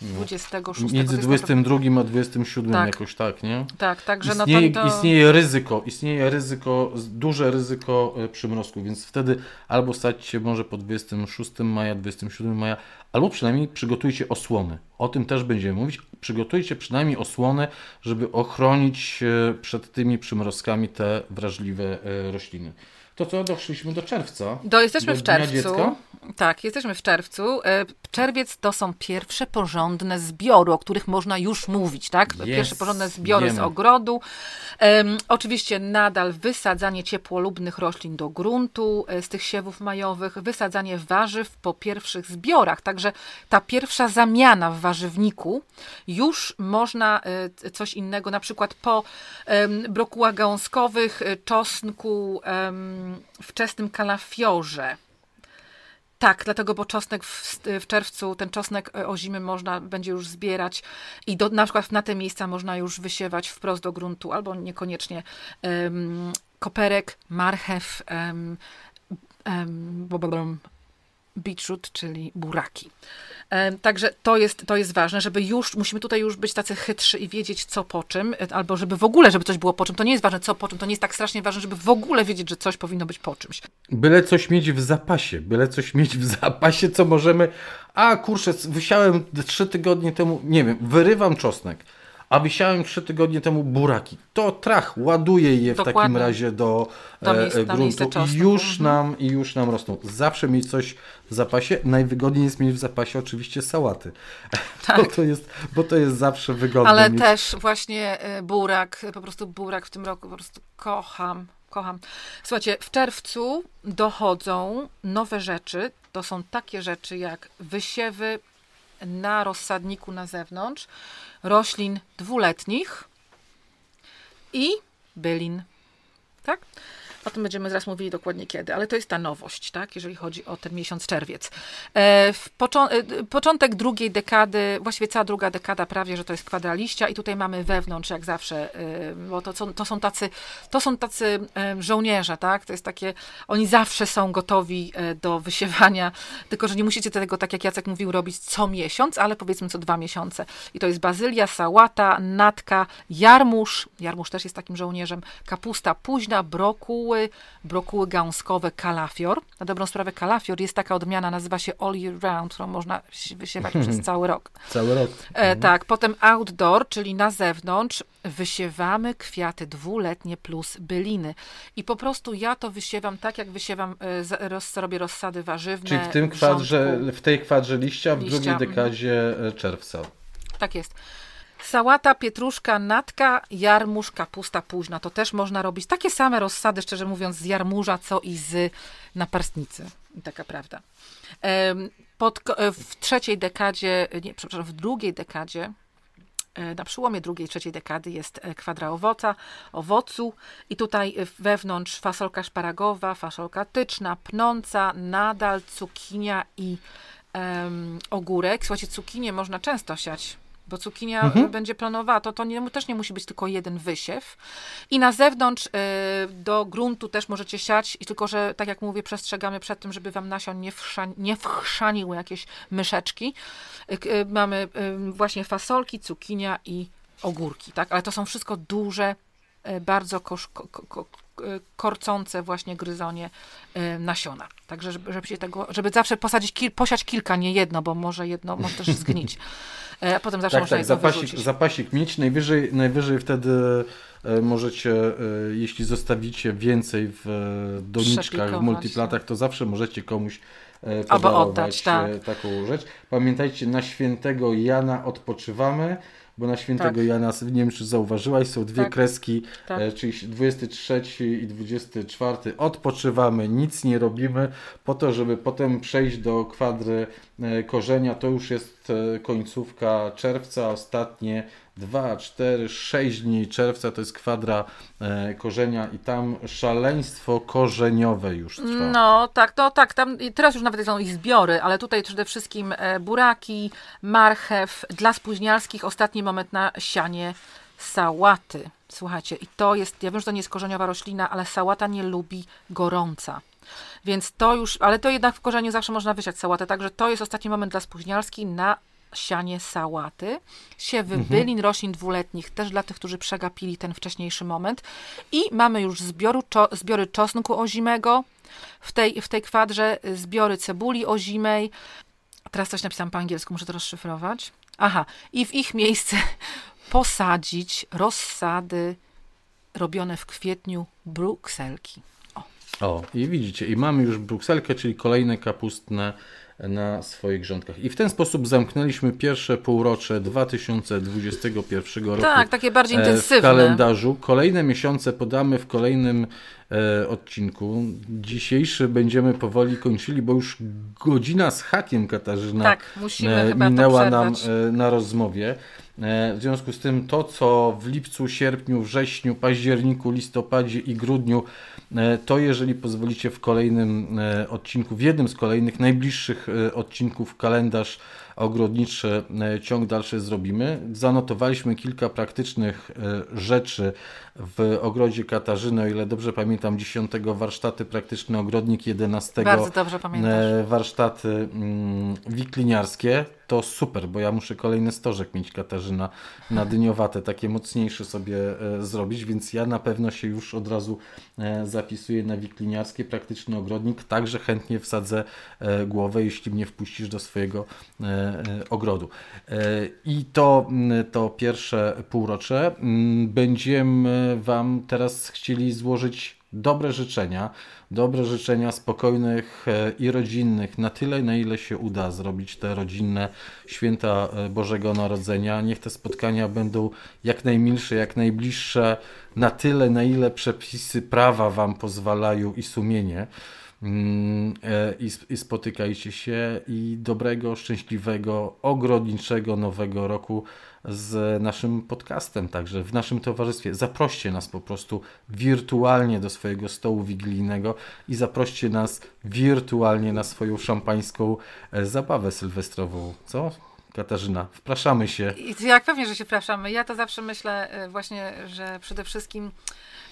26. Między 22 a 27 tak. jakoś tak, nie? Tak, także istnieje, no tamto... istnieje ryzyko, istnieje ryzyko, duże ryzyko e, przymrozku, więc wtedy albo stać się może po 26 maja, 27 maja, albo przynajmniej przygotujcie osłony. O tym też będziemy mówić. Przygotujcie przynajmniej osłony, żeby ochronić przed tymi przymrozkami te wrażliwe e, rośliny to co doszliśmy do czerwca. Do, jesteśmy do w czerwcu. Dziecka. Tak, jesteśmy w czerwcu. E, czerwiec to są pierwsze porządne zbiory, o których można już mówić, tak? Yes, pierwsze porządne zbiory wiemy. z ogrodu. Um, oczywiście nadal wysadzanie ciepłolubnych roślin do gruntu e, z tych siewów majowych, wysadzanie warzyw po pierwszych zbiorach. Także ta pierwsza zamiana w warzywniku już można e, coś innego, na przykład po um, brokułach gałązkowych, czosnku. Um, wczesnym kalafiorze. Tak, dlatego, bo czosnek w, w, czerwcu, ten czosnek e, o zimy można będzie już zbierać i do, na przykład na te miejsca można już wysiewać wprost do gruntu, albo niekoniecznie um, koperek, marchew, um, um, beetroot, czyli buraki. Także to jest, to jest ważne, żeby już, musimy tutaj już być tacy chytrzy i wiedzieć co po czym, e, albo żeby w ogóle, żeby coś było po czym. To nie jest ważne co po czym, to nie jest tak strasznie ważne, żeby w ogóle wiedzieć, że coś powinno być po czymś. Byle coś mieć w zapasie, byle coś mieć w zapasie, co możemy... A kurczę, wysiałem trzy tygodnie temu, nie wiem, wyrywam czosnek a wisiałem trzy tygodnie temu buraki. To trach, ładuje je Dokładnie. w takim razie do e, gruntu i już, mhm. nam, i już nam rosną. Zawsze mieć coś w zapasie. Najwygodniej jest mieć w zapasie oczywiście sałaty. Tak. Bo, to jest, bo to jest zawsze wygodne. Ale też właśnie e, burak, po prostu burak w tym roku po prostu kocham. Kocham. Słuchajcie, w czerwcu dochodzą nowe rzeczy. To są takie rzeczy jak wysiewy na rozsadniku na zewnątrz roślin dwuletnich i bylin. Tak? O tym będziemy zaraz mówili dokładnie kiedy, ale to jest ta nowość, tak, jeżeli chodzi o ten miesiąc czerwiec. E, w począ e, początek drugiej dekady, właściwie cała druga dekada prawie, że to jest kwadraliścia i tutaj mamy wewnątrz, jak zawsze, e, bo to, to są tacy, to są tacy żołnierze, tak, to jest takie, oni zawsze są gotowi do wysiewania, tylko, że nie musicie tego, tak jak Jacek mówił, robić co miesiąc, ale powiedzmy co dwa miesiące. I to jest bazylia, sałata, natka, jarmuż, jarmuż też jest takim żołnierzem, kapusta późna, brokuł, brokuły gałązkowe, kalafior. Na dobrą sprawę kalafior jest taka odmiana, nazywa się all year round, którą można wysiewać przez cały rok. Cały rok. E, mhm. tak, potem outdoor, czyli na zewnątrz wysiewamy kwiaty dwuletnie plus byliny. I po prostu ja to wysiewam tak, jak wysiewam, e, roz, robię rozsady warzywne. Czyli w tym kwadrze, w tej kwadrze liścia, liścia. w drugiej mhm. dekadzie e, czerwca. Tak jest. Sałata, pietruszka, natka, jarmuż, kapusta późna. To też można robić takie same rozsady, szczerze mówiąc, z jarmuża, co i z naparstnicy. Taka prawda. Pod, e, w trzeciej dekadzie, nie, przepraszam, w drugiej dekadzie, e, na przyłomie drugiej, trzeciej dekady jest e, kwadra owoca, owocu i tutaj wewnątrz fasolka szparagowa, fasolka tyczna, pnąca, nadal cukinia i um, ogórek. Słuchajcie, cukinie można często siać bo cukinia mhm. Y, będzie planowała, to, to nie, też nie musi być tylko jeden wysiew. I na zewnątrz y, do gruntu też możecie siać, i tylko, że tak jak mówię, przestrzegamy przed tym, żeby wam nasion nie, wszani, nie wchrzaniły jakieś myszeczki. Y, y, mamy y, właśnie fasolki, cukinia i ogórki, tak? Ale to są wszystko duże, y, bardzo kosz, ko, ko, korcące właśnie gryzonie nasiona. Także żeby, żeby się tego, żeby zawsze posadzić, posiać kilka, nie jedno, bo może jedno może też zgnić. E, a potem zawsze tak, można tak, zapasik, wyrzucić. zapasik mieć, najwyżej, najwyżej wtedy e, możecie, e, jeśli zostawicie więcej w doniczkach, w multiplatach, to zawsze możecie komuś albo oddać tak. taką rzecz. Pamiętajcie, na świętego Jana odpoczywamy, bo na świętego tak. Jana, nie wiem czy zauważyłaś, są dwie tak. kreski, tak. czyli 23 i 24. Odpoczywamy, nic nie robimy, po to, żeby potem przejść do kwadry E, korzenia to już jest e, końcówka czerwca, ostatnie 2, 4, 6 dni czerwca to jest kwadra e, korzenia i tam szaleństwo korzeniowe już trwa. No tak, to no tak, tam teraz już nawet są ich zbiory, ale tutaj przede wszystkim buraki, marchew, dla spóźnialskich ostatni moment na sianie sałaty. Słuchajcie, i to jest, ja wiem, że to nie jest korzeniowa roślina, ale sałata nie lubi gorąca. Więc to już, ale to jednak w korzeniu zawsze można wysiać sałatę, także to jest ostatni moment dla spóźnialski na sianie sałaty, siewy mhm. bylin roślin dwuletnich, też dla tych, którzy przegapili ten wcześniejszy moment. I mamy już zbioru, czo, zbiory czosnku ozimego w tej, w tej kwadrze, zbiory cebuli ozimej. Teraz coś napisałam po angielsku, muszę to rozszyfrować. Aha, i w ich miejsce posadzić rozsady robione w kwietniu brukselki. O, i widzicie, i mamy już brukselkę, czyli kolejne kapustne na swoich grządkach. I w ten sposób zamknęliśmy pierwsze półrocze 2021 roku. Tak, takie bardziej e, intensywne. W kalendarzu. Kolejne miesiące podamy w kolejnym e, odcinku. Dzisiejszy będziemy powoli kończyli, bo już godzina z hakiem Katarzyna tak, musimy e, minęła nam e, na rozmowie. E, w związku z tym to, co w lipcu, sierpniu, wrześniu, październiku, listopadzie i grudniu E, to jeżeli pozwolicie w kolejnym e, odcinku, w jednym z kolejnych najbliższych e, odcinków kalendarz ogrodniczy e, ciąg dalszy zrobimy. Zanotowaliśmy kilka praktycznych e, rzeczy w ogrodzie Katarzyny, o ile dobrze pamiętam, 10 warsztaty praktyczny ogrodnik, 11 bardzo dobrze e, warsztaty mm, wikliniarskie to super, bo ja muszę kolejny stożek mieć, Katarzyna, na dyniowate, takie mocniejsze sobie zrobić, więc ja na pewno się już od razu zapisuję na wikliniarskie, praktyczny ogrodnik, także chętnie wsadzę głowę, jeśli mnie wpuścisz do swojego E, ogrodu. E, I to, to pierwsze półrocze będziemy Wam teraz chcieli złożyć dobre życzenia, dobre życzenia spokojnych e, i rodzinnych, na tyle, na ile się uda zrobić te rodzinne święta Bożego Narodzenia. Niech te spotkania będą jak najmilsze, jak najbliższe, na tyle, na ile przepisy prawa Wam pozwalają i sumienie. Mm, e, i, i spotykajcie się i dobrego, szczęśliwego, ogrodniczego nowego roku z naszym podcastem, także w naszym towarzystwie. Zaproście nas po prostu wirtualnie do swojego stołu wigilijnego i zaproście nas wirtualnie na swoją szampańską e, zabawę sylwestrową. Co? Katarzyna, wpraszamy się. I jak pewnie, że się wpraszamy. Ja to zawsze myślę e, właśnie, że przede wszystkim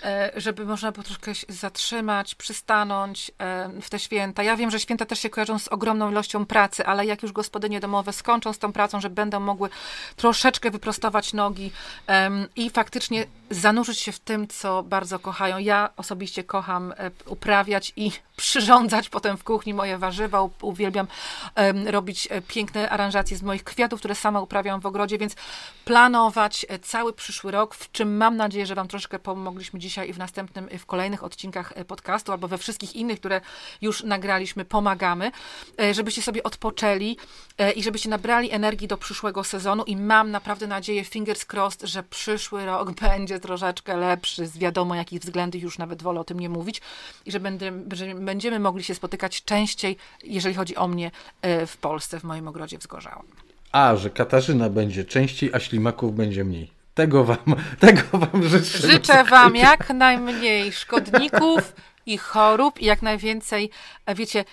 E, żeby można było troszkę się zatrzymać, przystanąć e, w te święta. Ja wiem, że święta też się kojarzą z ogromną ilością pracy, ale jak już gospodynie domowe skończą z tą pracą, że będą mogły troszeczkę wyprostować nogi i faktycznie zanurzyć się w tym, co bardzo kochają. Ja osobiście kocham e, uprawiać i przyrządzać potem w kuchni moje warzywa. Uwielbiam robić piękne aranżacje z moich kwiatów, które sama uprawiam w ogrodzie, więc planować cały przyszły rok, w czym mam nadzieję, że Wam troszkę pomogliśmy dziś dzisiaj i w następnym, y, w kolejnych odcinkach y, podcastu albo we wszystkich innych, które już nagraliśmy, pomagamy, y, żebyście sobie odpoczęli i żebyście nabrali energii do przyszłego sezonu i mam naprawdę nadzieję, fingers crossed, że przyszły rok będzie troszeczkę lepszy z wiadomo jakich względów, już nawet wolę o tym nie mówić i że, że będziemy mogli się spotykać częściej, jeżeli chodzi o mnie, w Polsce, w moim ogrodzie w A, że Katarzyna będzie częściej, a ślimaków będzie mniej. Tego wam, tego wam życzę. Życzę wam jak najmniej szkodników, i chorób i jak najwięcej, e, wiecie,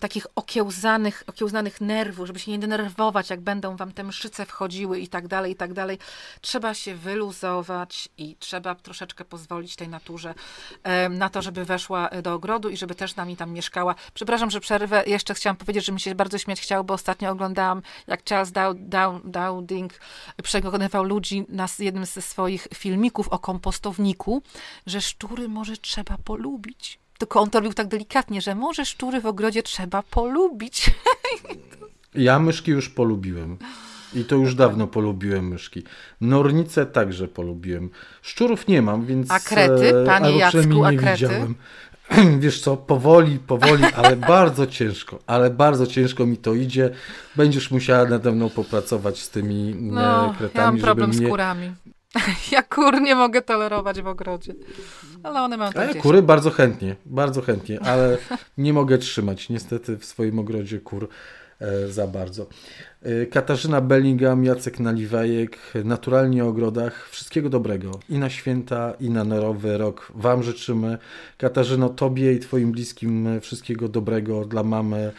takich okiełzanych, okiełzanych nerwów, żeby się nie denerwować, jak będą wam te mszyce wchodziły i tak dalej, i tak dalej. Trzeba się wyluzować i trzeba troszeczkę pozwolić tej naturze na to, żeby weszła e, do ogrodu i żeby też nami tam mieszkała. Przepraszam, że przerwę. Jeszcze chciałam powiedzieć, że mi się bardzo śmiać chciał, bo ostatnio oglądałam, jak Charles Dowding przekonywał ludzi na jednym ze swoich filmików o kompostowniku, że szczury może trzeba polubić tylko on to robił tak delikatnie, że może szczury w ogrodzie trzeba polubić. Ja myszki już polubiłem. I to już dawno polubiłem myszki. Nornice także polubiłem. Szczurów nie mam, więc... A krety? E, Panie Jacku, a krety? Widziałem. Wiesz co, powoli, powoli, ale bardzo ciężko, ale bardzo ciężko mi to idzie. Będziesz musiała nade mną popracować z tymi e, no, kretami. Ja mam problem z kurami. Ja kur nie mogę tolerować w ogrodzie. Ale one mają Ale kury bardzo chętnie, bardzo chętnie, ale nie mogę trzymać niestety w swoim ogrodzie kur e, za bardzo. E, Katarzyna Bellingham, Jacek Naliwajek, naturalnie o ogrodach. Wszystkiego dobrego i na święta, i na nowy rok. Wam życzymy. Katarzyno, Tobie i Twoim bliskim wszystkiego dobrego dla mamy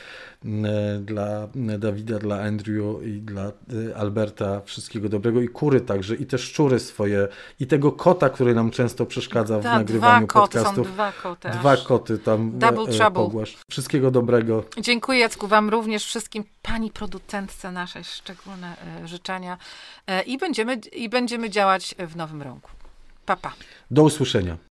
E, dla Dawida, dla Andrew i dla e, Alberta wszystkiego dobrego i kury także i te szczury swoje i tego kota, który nam często przeszkadza w Ta, nagrywaniu dwa podcastów. Koty, dwa koty. Dwa koty tam e, Double e, trouble. Pogłasz. Wszystkiego dobrego. Dziękuję Jacku Wam również wszystkim pani producentce naszej szczególne e, życzenia e, i będziemy, i będziemy działać w nowym rąku. Papa. Pa. Do usłyszenia.